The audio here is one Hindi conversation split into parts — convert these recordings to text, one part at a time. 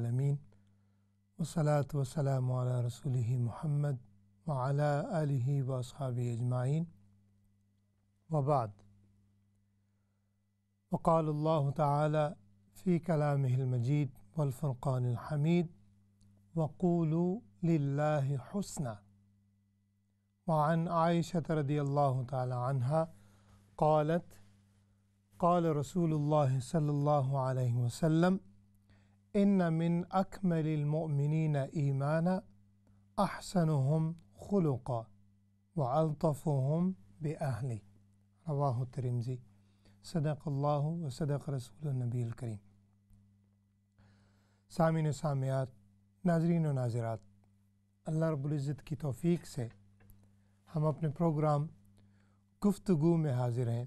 العالمين والصلاة والسلام على رسوله محمد وعلى آله وأصحابه أجمعين وبعد وقال الله تعالى في كلامه المجيد والفرقان الحميد وقولوا لله حسنا وعن عائشة رضي الله تعالى عنها قالت قال رسول الله صلى الله عليه وسلم إن من أكمل المؤمنين إيمانا أحسنهم خلقا وألطفهم بأهله रवाह तिरमजी सदक अल्लाह व सदक रसूल नबील करीम सामिन सामियात नाजरीन व नाजरात अल्लाह रबुल्ज़त की तोफ़ीक से हम अपने प्रोग्राम गुफ्तगु में हाजिर हैं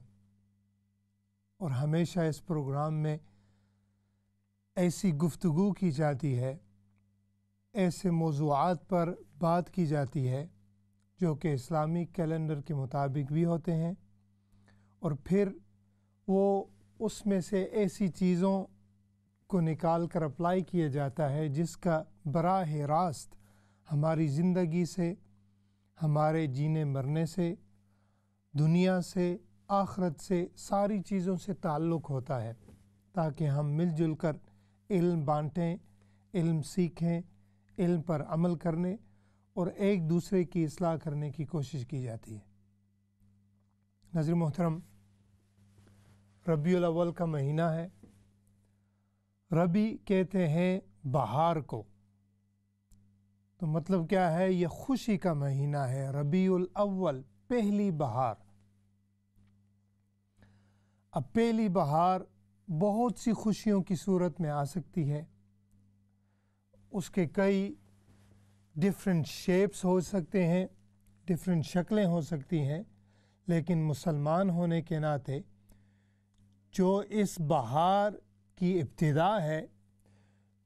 और हमेशा इस प्रोग्राम में ऐसी गुफ्तु की जाती है ऐसे मौजूद पर बात की जाती है जो कि इस्लामी कैलेंडर के मुताबिक भी होते हैं और फिर वो उसमें से ऐसी चीज़ों को निकाल कर अप्लाई किया जाता है जिसका बराह रास्त हमारी ज़िंदगी से हमारे जीने मरने से दुनिया से आखरत से सारी चीज़ों से ताल्लुक़ होता है ताकि हम मिलजुल कर इल्म बांटें इल्म सीखें इल्म पर अमल करने और एक दूसरे की असलाह करने की कोशिश की जाती है नज़र मोहतरम रबी अव्वल का महीना है रबी कहते हैं बहार को तो मतलब क्या है यह खुशी का महीना है रबी अव्वल पहली बहार अब पहली बहार बहुत सी खुशियों की सूरत में आ सकती है उसके कई डिफरेंट शेप्स हो सकते हैं डिफरेंट शक्लें हो सकती हैं लेकिन मुसलमान होने के नाते जो इस बहार की इब्तदा है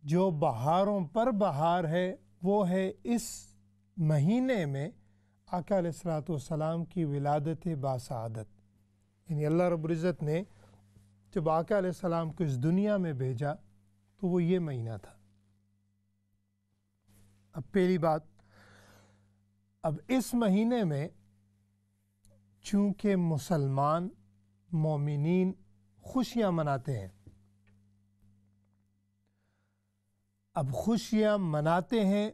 जो बहारों पर बहार है वो है इस महीने में आका सलाम की विलादत बासादत यानी अल्लाह रब्ज़त ने जब आकाम को इस दुनिया में भेजा तो वो ये महीना था अब पहली बात अब इस महीने में चूंकि मुसलमान मोमिन खुशियाँ मनाते हैं अब खुशियाँ मनाते हैं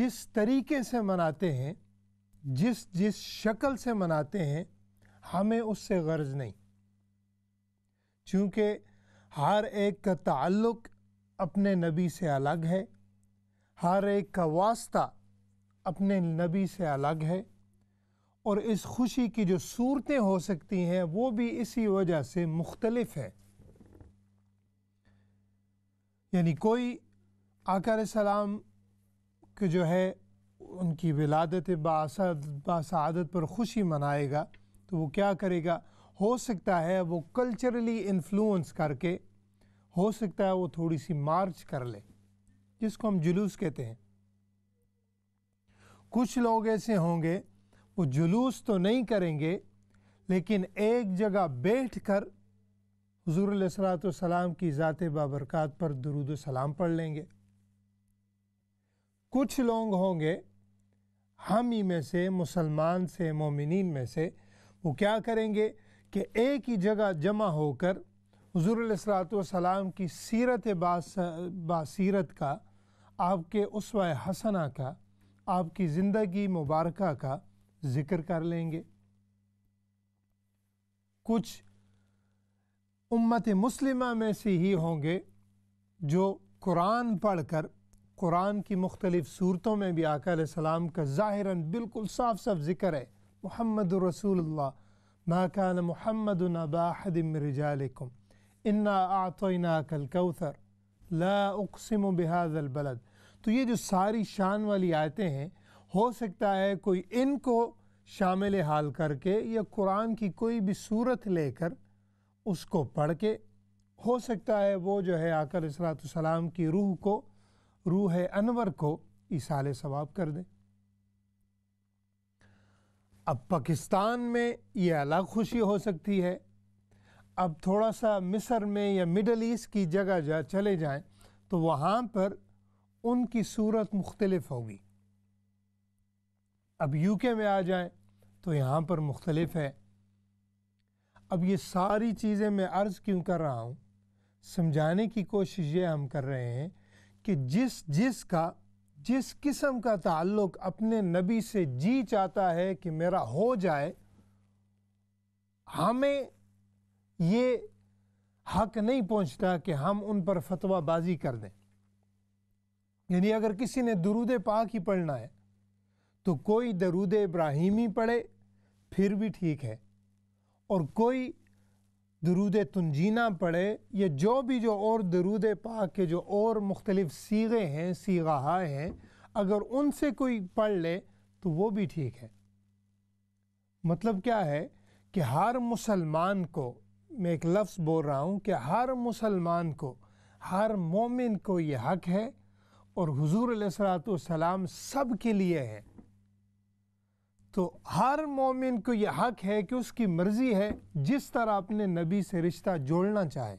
जिस तरीके से मनाते हैं जिस जिस शक्ल से मनाते हैं हमें उससे गर्ज नहीं चूँकि हर एक का ताल्लुक अपने नबी से अलग है हर एक का वास्ता अपने नबी से अलग है और इस खुशी की जो सूरतें हो सकती हैं वो भी इसी वजह से मुख्तलफ है यानी कोई आकर सलाम के जो है उनकी विलादत बासद बासादत पर खुशी मनाएगा तो वो क्या करेगा हो सकता है वो कल्चरली इन्फ्लुएंस करके हो सकता है वो थोड़ी सी मार्च कर ले जिसको हम जुलूस कहते हैं कुछ लोग ऐसे होंगे वो जुलूस तो नहीं करेंगे लेकिन एक जगह बैठ कर हजूर सलाम की ज़ात बाबरकत पर दरुद सलाम पढ़ लेंगे कुछ लोग होंगे हम ही में से मुसलमान से मोमिन में से वो क्या करेंगे कि एक ही जगह जमा होकर हजूरसलाम की सीरत बासीरत का आपके उसवा हसना का आपकी ज़िंदगी मुबारक का ज़िक्र कर लेंगे कुछ उम्मत मुस्लिमा में से ही होंगे जो कुरान पढ़ कर कुरान की मुख्तलिफ़ सूरतों में भी आकर सलाम का ज़ाहिरन बिल्कुल साफ साफ ज़िक्र है मोहम्मद मा कान मोहम्मद नबाहदमरजालकुम इन्ना आतोना कल कौसर लाकसम बहाज अलबलद तो ये जो सारी शान वाली आयतें हैं हो सकता है कोई इनको शामिल हाल करके या कुरान की कोई भी सूरत लेकर उसको पढ़ के हो सकता है वो जो है आकर सलाम की रूह को रूह अनवर को इसाल सवाब कर दे अब पाकिस्तान में ये अलग खुशी हो सकती है अब थोड़ा सा मिस्र में या मिडल ईस्ट की जगह जा चले जाएं तो वहाँ पर उनकी सूरत मुख्तलफ होगी अब यूके में आ जाएं तो यहाँ पर मुख्तलफ है अब ये सारी चीज़ें मैं अर्ज़ क्यों कर रहा हूँ समझाने की कोशिश ये हम कर रहे हैं कि जिस जिस का जिस किस्म का ताल्लुक अपने नबी से जी चाहता है कि मेरा हो जाए हमें ये हक नहीं पहुंचता कि हम उन पर फतवाबाजी कर दें यानी अगर किसी ने दरूद पाक ही पढ़ना है तो कोई दरूद इब्राहिमी पढ़े फिर भी ठीक है और कोई दरूद तुंजीना पढ़े या जो भी जो और दरूद पाक के जो और मुख्तलिफ सीगे हैं सीगा हैं अगर उनसे कोई पढ़ ले तो वो भी ठीक है मतलब क्या है कि हर मुसलमान को मैं एक लफ्ज़ बोल रहा हूँ कि हर मुसलमान को हर मोमिन को ये हक है और हजूर सलाम सब के लिए है तो हर मोमिन को यह हक है कि उसकी मर्जी है जिस तरह अपने नबी से रिश्ता जोड़ना चाहे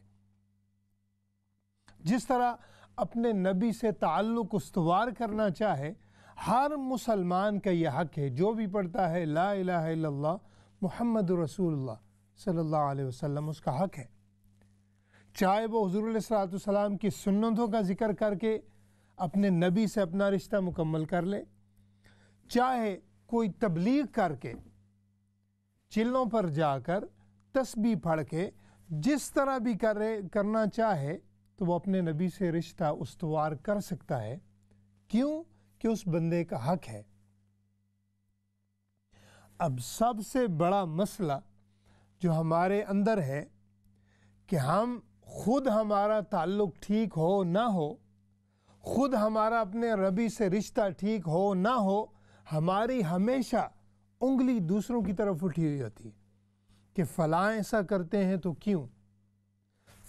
जिस तरह अपने नबी से ताल्लुक़ उसवार करना चाहे हर मुसलमान का यह हक है जो भी पढ़ता है ला इलाहा मोहम्मद रसूलुल्लाह सल्लल्लाहु अलैहि वसल्लम उसका हक है चाहे वो हजूर सलाम की सुन्नतों का जिक्र करके अपने नबी से अपना रिश्ता मुकम्मल कर ले चाहे कोई तबलीग करके चिल्लों पर जाकर तस्बी पढ़ के जिस तरह भी करे करना चाहे तो वो अपने नबी से रिश्ता उसवार कर सकता है क्यों कि उस बंदे का हक है अब सबसे बड़ा मसला जो हमारे अंदर है कि हम खुद हमारा ताल्लुक़ ठीक हो ना हो खुद हमारा अपने रबी से रिश्ता ठीक हो ना हो हमारी हमेशा उंगली दूसरों की तरफ उठी हुई होती है कि फ़लाँ ऐसा करते हैं तो क्यों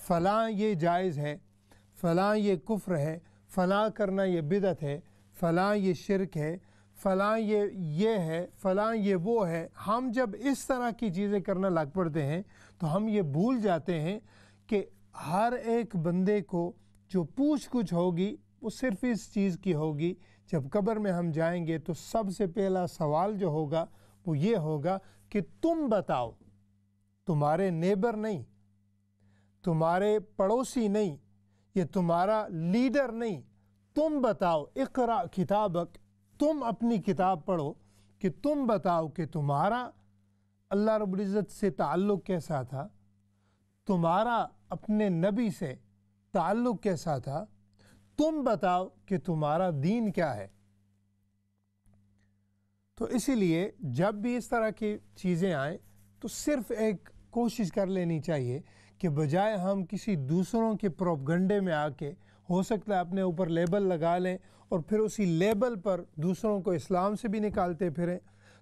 फ़लाँ ये जायज़ है फ़लाँ ये कुफ्र है फ़लाँ करना ये बिदत है फ़लाँ ये शिरक है फ़लाँ ये ये है फ़लाँ ये वो है हम जब इस तरह की चीज़ें करना लग पड़ते हैं तो हम ये भूल जाते हैं कि हर एक बंदे को जो पूछ कुछ होगी वो सिर्फ़ इस चीज़ की होगी जब कब्र में हम जाएंगे तो सबसे पहला सवाल जो होगा वो ये होगा कि तुम बताओ तुम्हारे नेबर नहीं तुम्हारे पड़ोसी नहीं ये तुम्हारा लीडर नहीं तुम बताओ इकरा किताबक तुम अपनी किताब पढ़ो कि तुम बताओ कि तुम्हारा अल्लाह रबुल्ज़त से ताल्लुक़ कैसा था तुम्हारा अपने नबी से ताल्लुक़ कैसा था तुम बताओ कि तुम्हारा दीन क्या है तो इसीलिए जब भी इस तरह की चीज़ें आए तो सिर्फ एक कोशिश कर लेनी चाहिए कि बजाय हम किसी दूसरों के प्रोपगंडे में आके हो सकता है अपने ऊपर लेबल लगा लें और फिर उसी लेबल पर दूसरों को इस्लाम से भी निकालते फिरें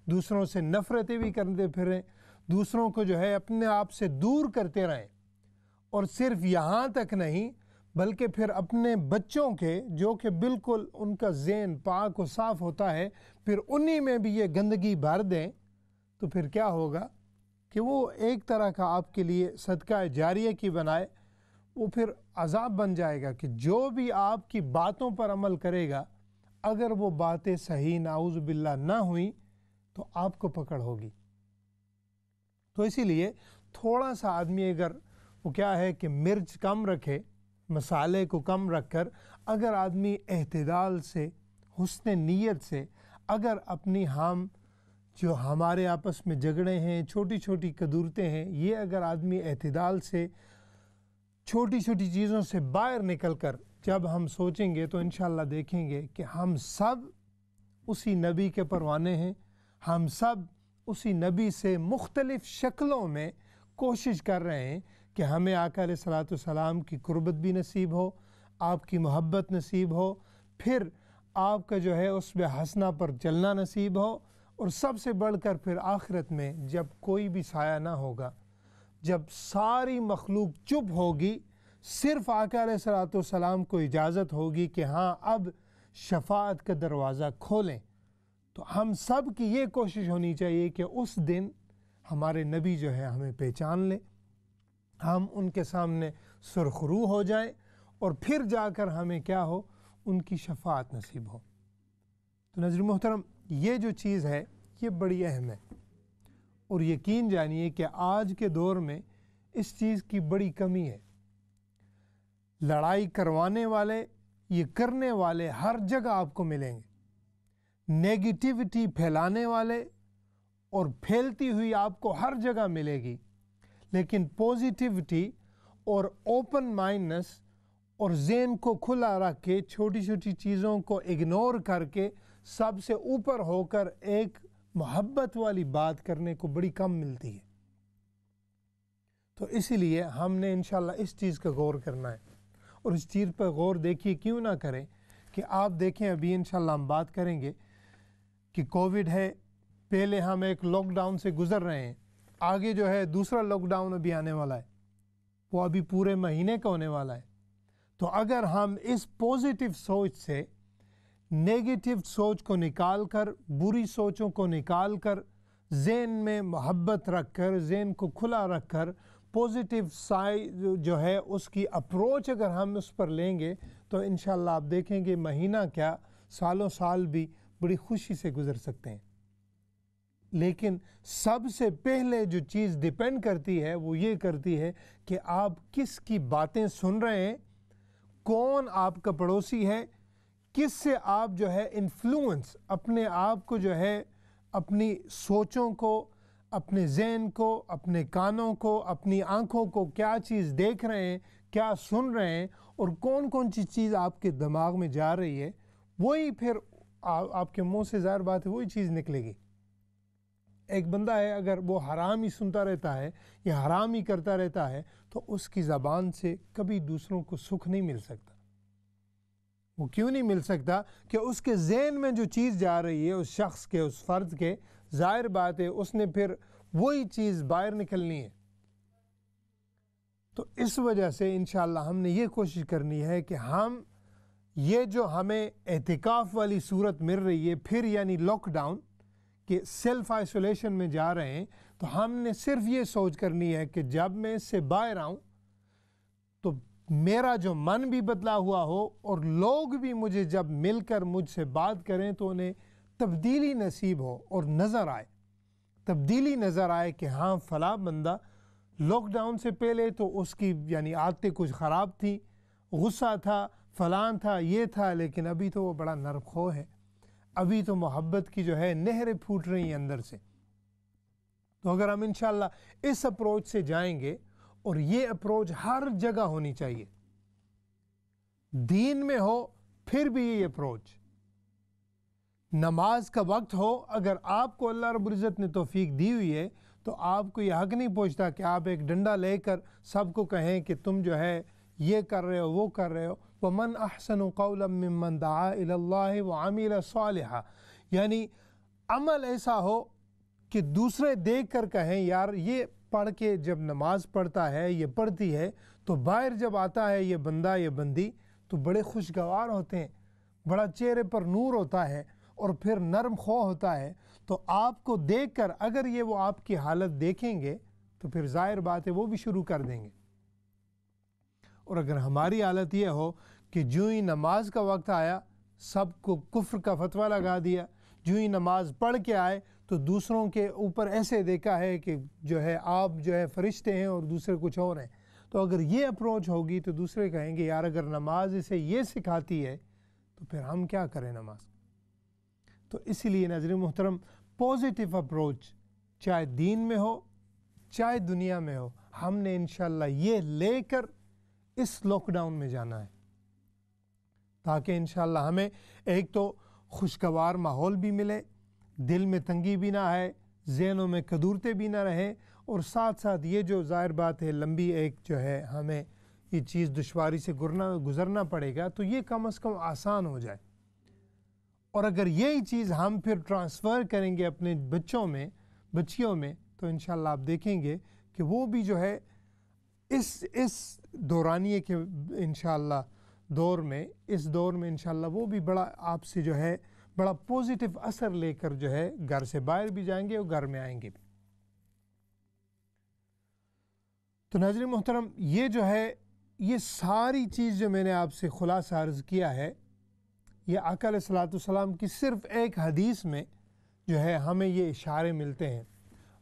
दूसरों से नफ़रतें भी करते फिरें दूसरों को जो है अपने आप से दूर करते रहें और सिर्फ यहाँ तक नहीं बल्कि फिर अपने बच्चों के जो कि बिल्कुल उनका जेन पाक और साफ़ होता है फिर उन्हीं में भी ये गंदगी भर दें तो फिर क्या होगा कि वो एक तरह का आपके लिए सदका जारी की बनाए वो फिर अजाब बन जाएगा कि जो भी आपकी बातों पर अमल करेगा अगर वो बातें सही नाउज बिल्ला ना हुई तो आपको पकड़ होगी तो इसीलिए थोड़ा सा आदमी अगर वो क्या है कि मिर्च कम रखे मसाले को कम रखकर अगर आदमी अहतदाल से हसन नीयत से अगर अपनी हम जो हमारे आपस में झगड़े हैं छोटी छोटी कदूरतें हैं ये अगर आदमी अहतदाल से छोटी छोटी चीज़ों से बाहर निकल कर जब हम सोचेंगे तो इन देखेंगे कि हम सब उसी नबी के परवाने हैं हम सब उसी नबी से मुख्तलिफ़ शक्लों में कोशिश कर रहे हैं कि हमें आकर सलाम की कुर्बत भी नसीब हो आपकी मोहब्बत नसीब हो फिर आपका जो है पर हंसना पर चलना नसीब हो और सबसे बढ़कर फिर आखिरत में जब कोई भी साया ना होगा जब सारी मखलूक चुप होगी सिर्फ आका सलाम को इजाज़त होगी कि हाँ अब शफात का दरवाज़ा खोलें तो हम सब की ये कोशिश होनी चाहिए कि उस दिन हमारे नबी जो है हमें पहचान लें हम उनके सामने सुरखरू हो जाए और फिर जाकर हमें क्या हो उनकी शफात नसीब हो तो नजर मोहतरम ये जो चीज़ है ये बड़ी अहम है और यकीन जानिए कि आज के दौर में इस चीज़ की बड़ी कमी है लड़ाई करवाने वाले ये करने वाले हर जगह आपको मिलेंगे नेगेटिविटी फैलाने वाले और फैलती हुई आपको हर जगह मिलेगी लेकिन पॉजिटिविटी और ओपन माइंडनेस और जेन को खुला रख के छोटी छोटी चीज़ों को इग्नोर करके सबसे ऊपर होकर एक मोहब्बत वाली बात करने को बड़ी कम मिलती है तो इसीलिए हमने इनशाला इस चीज़ का गौर करना है और इस चीज़ पर गौर देखिए क्यों ना करें कि आप देखें अभी इन हम बात करेंगे कि कोविड है पहले हम एक लॉकडाउन से गुज़र रहे हैं आगे जो है दूसरा लॉकडाउन अभी आने वाला है वो अभी पूरे महीने का होने वाला है तो अगर हम इस पॉजिटिव सोच से नेगेटिव सोच को निकाल कर बुरी सोचों को निकाल कर जेन में मोहब्बत रख कर जेन को खुला रख कर पॉजिटिव साइज जो है उसकी अप्रोच अगर हम उस पर लेंगे तो इन आप देखेंगे महीना क्या सालों साल भी बड़ी खुशी से गुजर सकते हैं लेकिन सबसे पहले जो चीज़ डिपेंड करती है वो ये करती है कि आप किस की बातें सुन रहे हैं कौन आपका पड़ोसी है किस से आप जो है इन्फ्लुएंस अपने आप को जो है अपनी सोचों को अपने जहन को अपने कानों को अपनी आँखों को क्या चीज़ देख रहे हैं क्या सुन रहे हैं और कौन कौन सी चीज़ आपके दिमाग में जा रही है वही फिर आ, आपके मुंह से ज़ाहिर बात है वही चीज़ निकलेगी एक बंदा है अगर वो हराम ही सुनता रहता है या हराम ही करता रहता है तो उसकी ज़बान से कभी दूसरों को सुख नहीं मिल सकता वो क्यों नहीं मिल सकता कि उसके जहन में जो चीज़ जा रही है उस शख्स के उस फ़र्द के ज़ाहिर बात है उसने फिर वही चीज़ बाहर निकलनी है तो इस वजह से इन हमने ये कोशिश करनी है कि हम ये जो हमें एहतिकाफ़ वाली सूरत मिल रही है फिर यानी लॉकडाउन कि सेल्फ आइसोलेशन में जा रहे हैं तो हमने सिर्फ ये सोच करनी है कि जब मैं इससे बाहर आऊँ तो मेरा जो मन भी बदला हुआ हो और लोग भी मुझे जब मिलकर मुझसे बात करें तो उन्हें तब्दीली नसीब हो और नज़र आए तब्दीली नज़र आए कि हाँ फला बंदा लॉकडाउन से पहले तो उसकी यानी आदतें कुछ ख़राब थी गुस्सा था फलान था ये था लेकिन अभी तो वो बड़ा नरखो है अभी तो मोहब्बत की जो है नहरें फूट रही हैं अंदर से तो अगर हम इन इस अप्रोच से जाएंगे और ये अप्रोच हर जगह होनी चाहिए दीन में हो फिर भी ये अप्रोच नमाज का वक्त हो अगर आपको अल्लाह रबुल्ज़त ने तोफ़ीक दी हुई है तो आपको यह हक नहीं पहुँचता कि आप एक डंडा लेकर सबको कहें कि तुम जो है ये कर रहे हो वो कर रहे हो वह मन अहसन कौलमन दाला व आमिल साल यानी अमल ऐसा हो कि दूसरे देख कर कहें यार ये पढ़ के जब नमाज़ पढ़ता है ये पढ़ती है तो बाहर जब आता है ये बंदा ये बंदी तो बड़े खुशगवार होते हैं बड़ा चेहरे पर नूर होता है और फिर नरम खो होता है तो आपको देखकर अगर ये वो आपकी हालत देखेंगे तो फिर ज़ाहिर बात है वो भी शुरू कर देंगे और अगर हमारी हालत यह हो कि जूँ ही नमाज का वक्त आया सबको कुफ्र का फतवा लगा दिया जूँ ही नमाज पढ़ के आए तो दूसरों के ऊपर ऐसे देखा है कि जो है आप जो है फरिश्ते हैं और दूसरे कुछ और हैं तो अगर ये अप्रोच होगी तो दूसरे कहेंगे यार अगर नमाज इसे ये सिखाती है तो फिर हम क्या करें नमाज तो इसीलिए नजर मोहतरम पॉजिटिव अप्रोच चाहे दीन में हो चाहे दुनिया में हो हमने इन ये लेकर इस लॉकडाउन में जाना है ताकि इन हमें एक तो खुशगवार माहौल भी मिले दिल में तंगी भी ना आए जहनों में कदूरते भी ना रहें और साथ साथ ये जो ज़ाहिर बात है लंबी एक जो है हमें ये चीज़ दुशारी से गुरना गुजरना पड़ेगा तो ये कम अज़ कम आसान हो जाए और अगर यही चीज़ हम फिर ट्रांसफ़र करेंगे अपने बच्चों में बच्चियों में तो इन आप देखेंगे कि वो भी जो है इस इस दौरानिए के इन दौर में इस दौर में इन वो भी बड़ा आपसे जो है बड़ा पॉजिटिव असर लेकर जो है घर से बाहर भी जाएंगे और घर में आएंगे भी तो नजर मोहतरम ये जो है ये सारी चीज़ जो मैंने आपसे खुलासा अर्ज किया है ये अकल सलाम की सिर्फ़ एक हदीस में जो है हमें ये इशारे मिलते हैं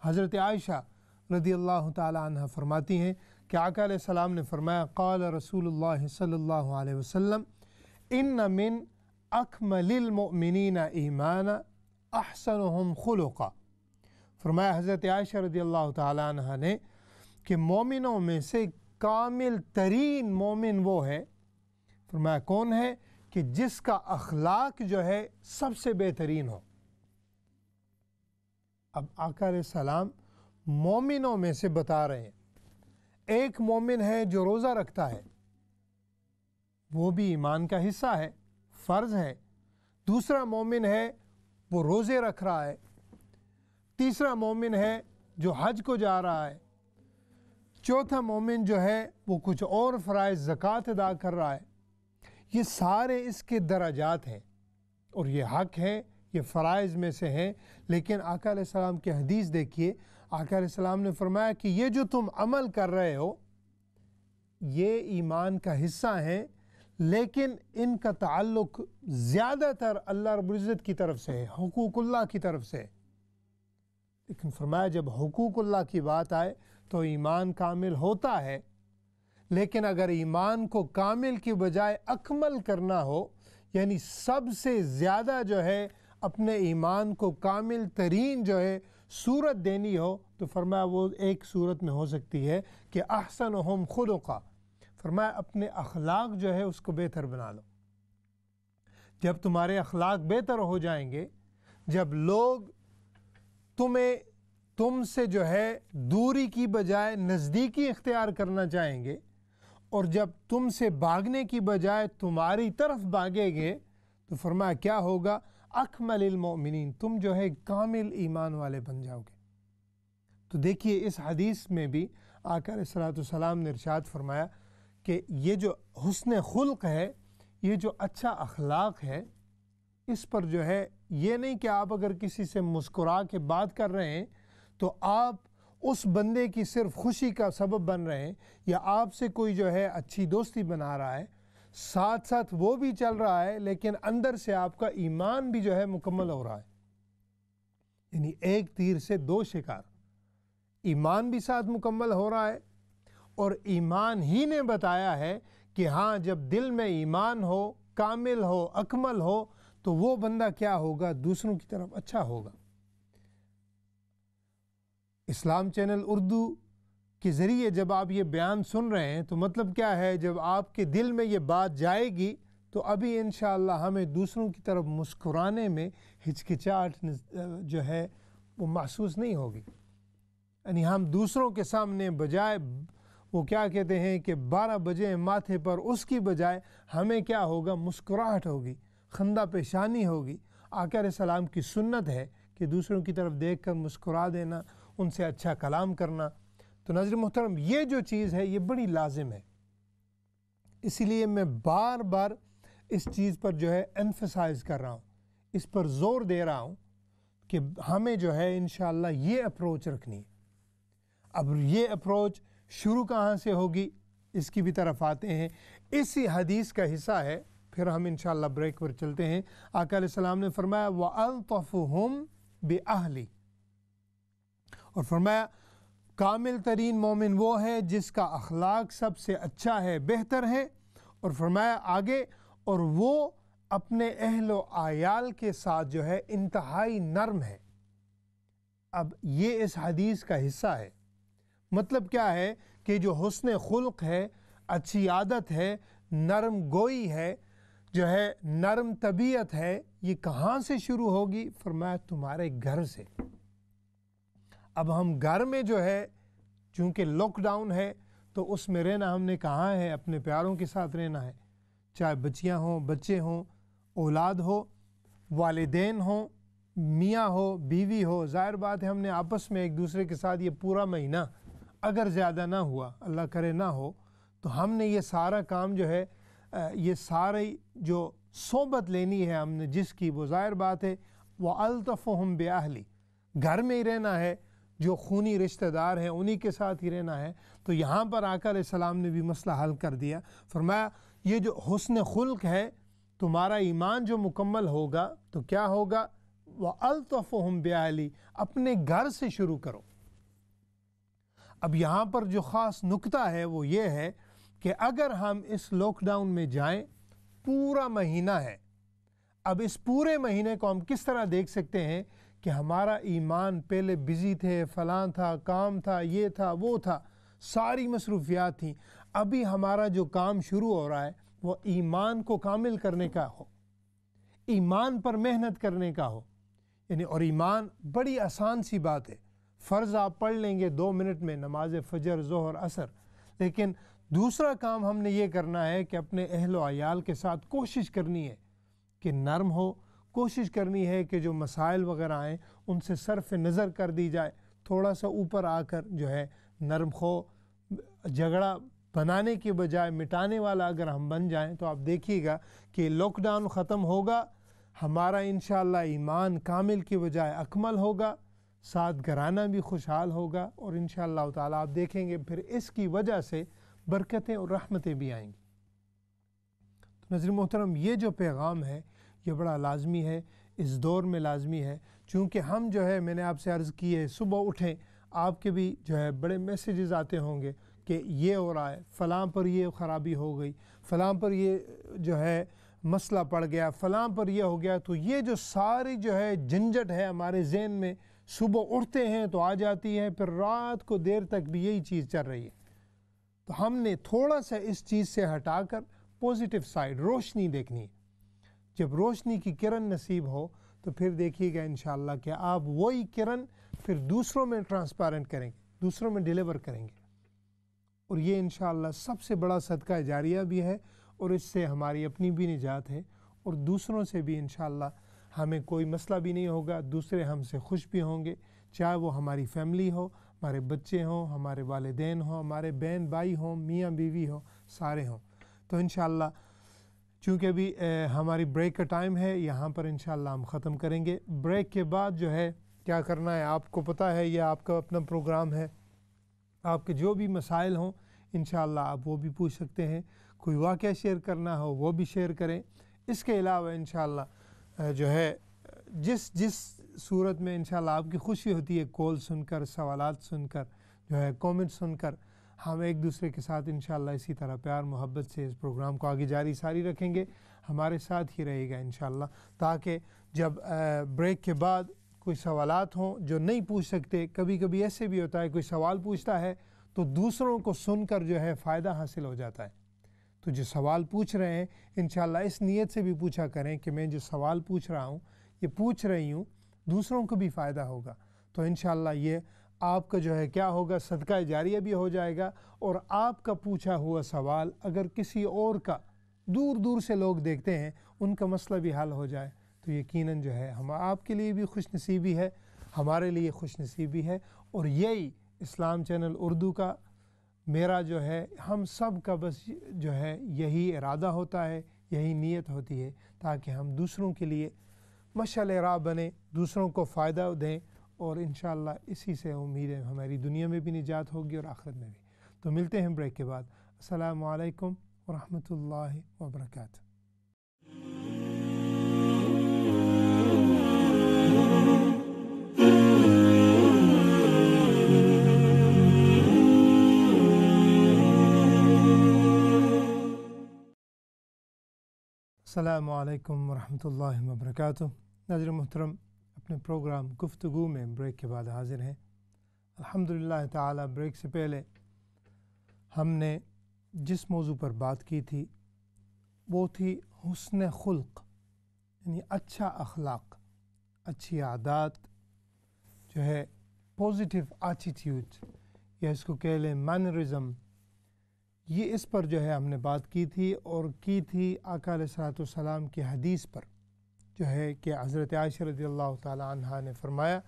हज़रत आयशा रदी अल्लाह तरमाती फरमाती हैं कि आका सलाम ने फरमाया क़ाल रसूल सल्ला वसम इन मिन अखमलिलमिन ईमान अहसन का फरमाया हज़रत आयश रदी अल्लाह तह ने कि मोमिनों में से कामिल तरीन मोमिन वो है फरमाया कौन है कि जिसका अखलाक जो है सबसे बेहतरीन हो अब आकर सलाम मोमिनों में से बता रहे हैं एक मोमिन है जो रोज़ा रखता है वो भी ईमान का हिस्सा है फ़र्ज़ है दूसरा मोमिन है वो रोज़े रख रहा है तीसरा मोमिन है जो हज को जा रहा है चौथा मोमिन जो है वो कुछ और फ़राइज ज़क़़त अदा कर रहा है ये सारे इसके दराजात हैं और ये हक़ है ये फ़राइज़ में से हैं लेकिन आकाम की हदीस देखिए आकर ने फरमाया कि ये जो तुम अमल कर रहे हो ये ईमान का हिस्सा हैं लेकिन इनका ताल्लुक ज़्यादातर अल्लाह रबुल्ज़त की तरफ से है हकूक़ल्ला की तरफ से लेकिन फरमाया जब हकूक़ल्ला की बात आए तो ईमान कामिल होता है लेकिन अगर ईमान को कामिल की बजाय अकमल करना हो यानी सबसे ज़्यादा जो है अपने ईमान को कामिल तरीन जो है सूरत देनी हो तो फरमाया वो एक सूरत में हो सकती है कि अहसन हम खुदों का फरमाया अपने अखलाक जो है उसको बेहतर बना लो जब तुम्हारे अखलाक बेहतर हो जाएंगे जब लोग तुम्हें तुमसे जो है दूरी की बजाय नज़दीकी इख्तियार करना चाहेंगे और जब तुमसे भागने की बजाय तुम्हारी तरफ भागेंगे तो फरमाया क्या होगा मोमिन तुम जो है कामिल ईमान वाले बन जाओगे तो देखिए इस हदीस में भी आकर सलाम ने इरशाद फरमाया कि ये जो हसन खुल्क है ये जो अच्छा अखलाक है इस पर जो है ये नहीं कि आप अगर किसी से मुस्कुरा के बात कर रहे हैं तो आप उस बंदे की सिर्फ खुशी का सबब बन रहे हैं या आपसे कोई जो है अच्छी दोस्ती बना रहा है साथ साथ वो भी चल रहा है लेकिन अंदर से आपका ईमान भी जो है मुकम्मल हो रहा है यानी एक तीर से दो शिकार ईमान भी साथ मुकम्मल हो रहा है और ईमान ही ने बताया है कि हाँ जब दिल में ईमान हो कामिल हो अकमल हो तो वो बंदा क्या होगा दूसरों की तरफ अच्छा होगा इस्लाम चैनल उर्दू के ज़रिए जब आप ये बयान सुन रहे हैं तो मतलब क्या है जब आपके दिल में ये बात जाएगी तो अभी इन हमें दूसरों की तरफ मुस्कुराने में हिचकिचाहट जो है वो महसूस नहीं होगी यानी हम दूसरों के सामने बजाय वो क्या कहते हैं कि बारह बजे माथे पर उसकी बजाय हमें क्या होगा मुस्कुराहट होगी खंदा पेशानी होगी आकर सलाम की सुन्नत है कि दूसरों की तरफ देख कर मुस्कुरा देना उनसे अच्छा कलाम करना तो नाजर मोहतरम ये जो चीज़ है ये बड़ी लाजिम है इसीलिए मैं बार बार इस चीज़ पर जो है एम्फसाइज कर रहा हूँ इस पर ज़ोर दे रहा हूँ कि हमें जो है इन ये अप्रोच रखनी है अब ये अप्रोच शुरू कहाँ से होगी इसकी भी तरफ आते हैं इसी हदीस का हिस्सा है फिर हम इन ब्रेक पर चलते हैं आका सलाम ने फरमाया व हम बे आहली और फरमाया कामिल तरीन मोमिन वो है जिसका अखलाक सबसे अच्छा है बेहतर है और फरमाया आगे और वो अपने अहलो आयाल के साथ जो है इंतहाई नर्म है अब ये इस हदीस का हिस्सा है मतलब क्या है कि जो हसन खुल्क है अच्छी आदत है नरम गोई है जो है नरम तबीयत है ये कहाँ से शुरू होगी फरमाया तुम्हारे घर से अब हम घर में जो है चूँकि लॉकडाउन है तो उसमें रहना हमने कहा है अपने प्यारों के साथ रहना है चाहे बच्चियाँ हों बच्चे हों औलाद हो वालदेन हो मियाँ हो बीवी हो ज़ाहिर बात है हमने आपस में एक दूसरे के साथ ये पूरा महीना अगर ज़्यादा ना हुआ अल्लाह करे ना हो तो हमने ये सारा काम जो है ये सारी जो सोबत लेनी है हमने जिसकी वो ज़ाहिर बात है वह अलतफ़ हम बेहली घर में ही रहना है जो खूनी रिश्तेदार हैं उन्हीं के साथ ही रहना है तो यहाँ पर आकर इस्लाम ने भी मसला हल कर दिया फरमाया ये जो हसन खुल्क है तुम्हारा ईमान जो मुकम्मल होगा तो क्या होगा वह अलतफ़ हम ब्याली अपने घर से शुरू करो अब यहाँ पर जो ख़ास नुकता है वो ये है कि अगर हम इस लॉकडाउन में जाएं पूरा महीना है अब इस पूरे महीने को हम किस तरह देख सकते हैं कि हमारा ईमान पहले बिज़ी थे फलां था काम था ये था वो था सारी मसरूफियात थी अभी हमारा जो काम शुरू हो रहा है वो ईमान को कामिल करने का हो ईमान पर मेहनत करने का हो यानी और ईमान बड़ी आसान सी बात है फ़र्ज़ आप पढ़ लेंगे दो मिनट में नमाज फ़जर जहर असर लेकिन दूसरा काम हमने ये करना है कि अपने अहलोयाल आयाल के साथ कोशिश करनी है कि नरम हो कोशिश करनी है कि जो मसाइल वगैरह आएँ उनसे सरफ नज़र कर दी जाए थोड़ा सा ऊपर आकर जो है नरम खो झगड़ा बनाने के बजाय मिटाने वाला अगर हम बन जाएं तो आप देखिएगा कि लॉकडाउन ख़त्म होगा हमारा इन ईमान कामिल के बजाय अकमल होगा साथ घराना भी खुशहाल होगा और इन ताला आप देखेंगे फिर इसकी वजह से बरकतें और रहमतें भी आएंगी तो नज़र मोहतरम ये जो पैगाम है ये बड़ा लाजमी है इस दौर में लाजमी है चूँकि हम जो है मैंने आपसे अर्ज़ की है सुबह उठें आपके भी जो है बड़े मैसेजेस आते होंगे कि ये हो रहा है फ़लाँ पर ये ख़राबी हो गई फ़लाँ पर ये जो है मसला पड़ गया फ़लाँ पर ये हो गया तो ये जो सारी जो है झंझट है हमारे जहन में सुबह उठते हैं तो आ जाती है फिर रात को देर तक भी यही चीज़ चल रही है तो हमने थोड़ा सा इस चीज़ से हटाकर पॉजिटिव साइड रोशनी देखनी है जब रोशनी की किरण नसीब हो तो फिर देखिएगा इन कि आप वही किरण फिर दूसरों में ट्रांसपेरेंट करेंगे दूसरों में डिलीवर करेंगे और ये इन सबसे बड़ा सदका जारिया भी है और इससे हमारी अपनी भी निजात है और दूसरों से भी इन हमें कोई मसला भी नहीं होगा दूसरे हमसे खुश भी होंगे चाहे वो हमारी फैमिली हो हमारे बच्चे हों हमारे वालदेन हों हमारे बहन भाई हों मियाँ बीवी हों सारे हों तो इन चूँकि अभी हमारी ब्रेक का टाइम है यहाँ पर इन हम ख़त्म करेंगे ब्रेक के बाद जो है क्या करना है आपको पता है यह आपका अपना प्रोग्राम है आपके जो भी मसाइल हों इन आप वो भी पूछ सकते हैं कोई वाक़ शेयर करना हो वो भी शेयर करें इसके अलावा इन जो है जिस जिस सूरत में इन आपकी खुशी होती है कॉल सुनकर सवाल सुनकर जो है कमेंट सुनकर हम एक दूसरे के साथ इन इसी तरह प्यार मोहब्बत से इस प्रोग्राम को आगे जारी सारी रखेंगे हमारे साथ ही रहेगा इन ताकि जब ब्रेक के बाद कोई सवाल हों जो नहीं पूछ सकते कभी कभी ऐसे भी होता है कोई सवाल पूछता है तो दूसरों को सुनकर जो है फ़ायदा हासिल हो जाता है तो जो सवाल पूछ रहे हैं इन इस नीयत से भी पूछा करें कि मैं जो सवाल पूछ रहा हूँ ये पूछ रही हूँ दूसरों को भी फ़ायदा होगा तो इन ये आपका जो है क्या होगा सदका जारिया भी हो जाएगा और आपका पूछा हुआ सवाल अगर किसी और का दूर दूर से लोग देखते हैं उनका मसला भी हल हो जाए तो यकीनन जो है हम आपके लिए भी खुश नसीबी है हमारे लिए खुश नसीबी है और यही इस्लाम चैनल उर्दू का मेरा जो है हम सब का बस जो है यही इरादा होता है यही नीयत होती है ताकि हम दूसरों के लिए मशल राह बने दूसरों को फ़ायदा दें और इन इसी से उम्मीद है हमारी दुनिया में भी निजात होगी और आखिरत में भी तो मिलते हैं ब्रेक के बाद असलकम वरहमल वबरकू अल्लाम वरहमल वर्क नाजर मोहतरम अपने प्रोग्राम गुफ्तु में ब्रेक के बाद हाजिर हैं अल्हम्दुलिल्लाह ताला ब्रेक से पहले हमने जिस मौजू पर बात की थी वो थी हसन खुल्क यानी अच्छा अखलाक अच्छी आदत जो है पॉजिटिव एटीट्यूड या इसको कह लें मैनरिज़म ये इस पर जो है हमने बात की थी और की थी आकाल सलाम की हदीस पर जो है कि हज़रत आयशर रज़ी अल्लाह तह ने फरमाया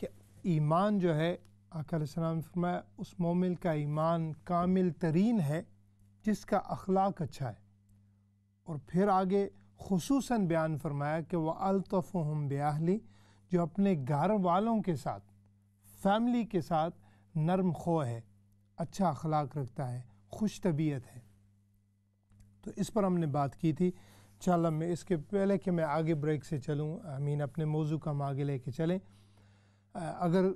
कि ईमान जो है आकाम ने फरमाया उस मोमिल का ईमान कामिल तरीन है जिसका अखलाक अच्छा है और फिर आगे खसूस बयान फरमाया कि वह अलतफ़ हम ब्याहली जो अपने घर वालों के साथ फैमिली के साथ नरम खो है अच्छा अखलाक रखता है खुश तबीयत है तो इस पर हमने बात की थी चल मैं इसके पहले कि मैं आगे ब्रेक से चलूँ आई मीन अपने मौजू का हम आगे कर चलें अगर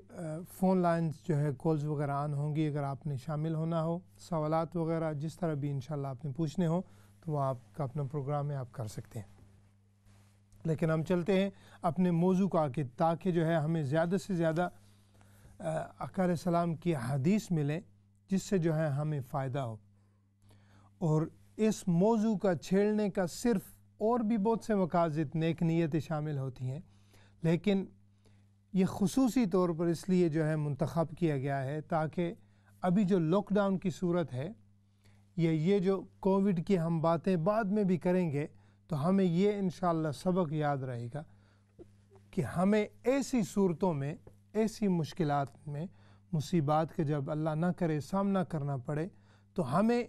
फ़ोन लाइंस जो है कॉल्स वगैरह आन होंगी अगर आपने शामिल होना हो सवाल वगैरह जिस तरह भी इन आपने पूछने हो तो वह आपका अपना प्रोग्राम है आप कर सकते हैं लेकिन हम चलते हैं अपने मौजू का आके ताकि जो है हमें ज़्यादा से ज़्यादा अकार सलाम की हदीस मिले जिससे जो है हमें फ़ायदा हो और इस मौजू का छेड़ने का सिर्फ़ और भी बहुत से मकासद नेक नीयतें शामिल होती हैं लेकिन ये खसूसी तौर पर इसलिए जो है मंतखब किया गया है ताकि अभी जो लॉकडाउन की सूरत है या ये जो कोविड की हम बातें बाद में भी करेंगे तो हमें ये इन सबक याद रहेगा कि हमें ऐसी सूरतों में ऐसी मुश्किल में मुसीबत के जब अल्लाह ना करे सामना करना पड़े तो हमें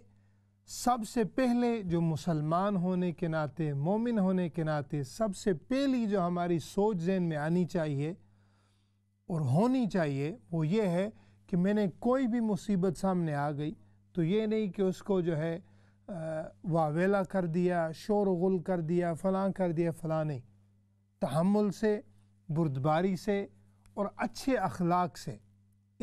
सबसे पहले जो मुसलमान होने के नाते मोमिन होने के नाते सबसे पहली जो हमारी सोच जहन में आनी चाहिए और होनी चाहिए वो ये है कि मैंने कोई भी मुसीबत सामने आ गई तो ये नहीं कि उसको जो है वावेला कर दिया शोर गुल कर दिया फलां कर दिया फ़लाँ नहीं तहमुल से बुरदबारी से और अच्छे अखलाक से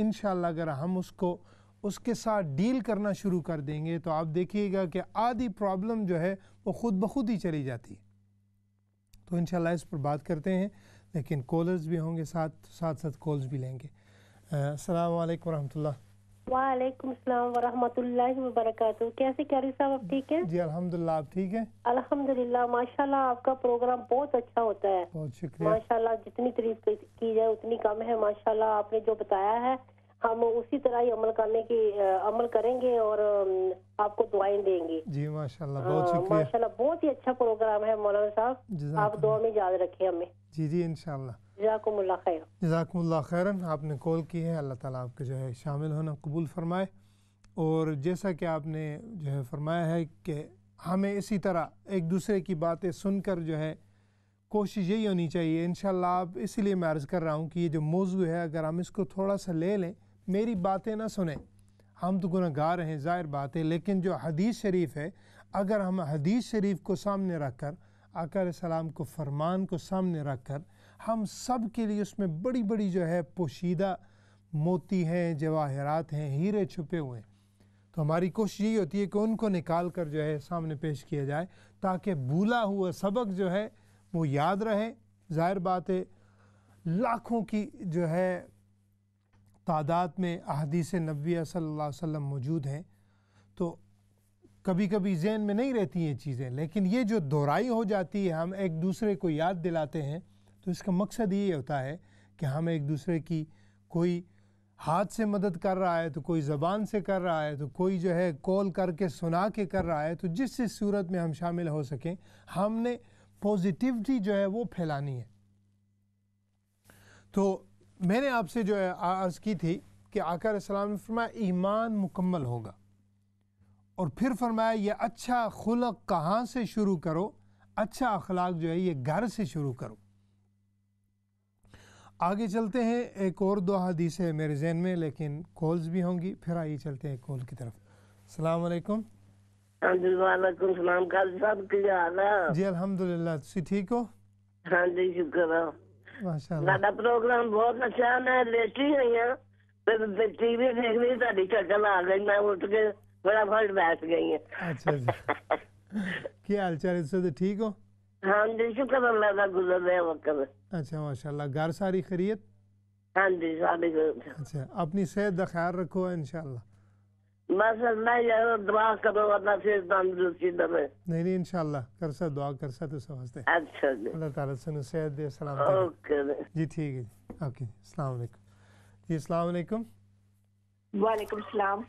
इन अगर हम उसको उसके साथ डील करना शुरू कर देंगे तो आप देखिएगा कि आधी प्रॉब्लम जो है वो खुद ब खुद ही चली जाती है तो इन इस पर बात करते हैं लेकिन कॉलर्स भी होंगे साथ साथ साथ कॉल्स भी लेंगे अस्सलाम वालेकुम रहमतुल्लाह वालेकुम सलाम कैसे कैरी साहब आप ठीक है जी अल्हम्दुलिल्लाह आप ठीक है अल्हम्दुलिल्लाह माशाल्लाह आपका प्रोग्राम बहुत अच्छा होता है बहुत शुक्रिया माशाल्लाह जितनी तरीफ की जाए उतनी कम है माशाल्लाह आपने जो बताया है हम उसी तरह ही अमल करने की अमल करेंगे और आपको दुआएं देंगे जी माशाल्लाह हाँ, बहुत शुक्रिया माशाल्लाह बहुत ही अच्छा प्रोग्राम है मौलाना साहब आप दुआ में याद रखे हमें जी जी इनशाला जजाकम्ला खैर जजाकम्ला आपने कॉल की है अल्लाह ताला आपके जो है शामिल होना कबूल फरमाए और जैसा कि आपने जो है फरमाया है कि हमें इसी तरह एक दूसरे की बातें सुनकर जो है कोशिश यही होनी चाहिए इन आप इसीलिए मैं अर्ज़ कर रहा हूँ कि ये जो मौजू है अगर हम इसको थोड़ा सा ले लें मेरी बातें ना सुने हम तो गुनागार हैं ज़ाहिर बात है लेकिन जो हदीस शरीफ है अगर हम हदीस शरीफ को सामने रख कर आकर सलाम को फरमान को सामने रख कर हम सब के लिए उसमें बड़ी बड़ी जो है पोशीदा मोती हैं जवाहरात हैं हीरे छुपे हुए हैं तो हमारी कोशिश यही होती है कि उनको निकाल कर जो है सामने पेश किया जाए ताकि भूला हुआ सबक जो है वो याद रहे ज़ाहिर बात है लाखों की जो है तादाद में अहदीस नबिया सल्ला वसम मौजूद हैं तो कभी कभी जहन में नहीं रहती ये चीज़ें लेकिन ये जो दोहराई हो जाती है हम एक दूसरे को याद दिलाते हैं तो इसका मकसद ये होता है कि हम एक दूसरे की कोई हाथ से मदद कर रहा है तो कोई ज़बान से कर रहा है तो कोई जो है कॉल करके सुना के कर रहा है तो जिस जिस सूरत में हम शामिल हो सकें हमने पॉजिटिविटी जो है वो फैलानी है तो मैंने आपसे जो है अर्ज़ की थी कि आकर इस्लाम ने फरमाया ईमान मुकम्मल होगा और फिर फरमाया ये अच्छा खुलक कहाँ से शुरू करो अच्छा अखलाक जो है ये घर से शुरू करो आगे चलते हैं एक और दो हदीस है मेरे जहन में लेकिन कॉल्स भी होंगी फिर आइए चलते हैं कॉल की तरफ सलाम हाँ सलाम जी अलहमदुल्ला ठीक हो हाँ जी शुक्र ਸਾਡਾ ਪ੍ਰੋਗਰਾਮ ਬਹੁਤ ਅੱਛਾ ਮੈਂ ਬੈਠੀ ਹੋਈ ਆ ਤੇ ਟੀਵੀ ਦੇਖ ਰਹੀ ਤੁਹਾਡੀ ਚੱਕਲ ਆ ਗਈ ਮੈਂ ਉੱਠ ਕੇ ਬੜਾ ਫਟ ਬੈਠ ਗਈ ਆ ਅੱਛਾ ਜੀ ਕੀ ਹਾਲ ਚਾਲ ਇਸ ਤੇ ਠੀਕ ਹੋ हाँ जी शुक्र अल्लाह का गुजर रहे वक्त अच्छा माशाल्लाह घर सारी खरीत हाँ जी सारी अच्छा अपनी सेहत का ख्याल रखो इंशाल्लाह नहीं नहीं इंशाल्लाह कर सा दुआ कर सा तो समझते अच्छा जी अल्लाह सेहत दे ओके जी ठीक है ओके वालेकुम जी वालेकुम वालेकुम सलाम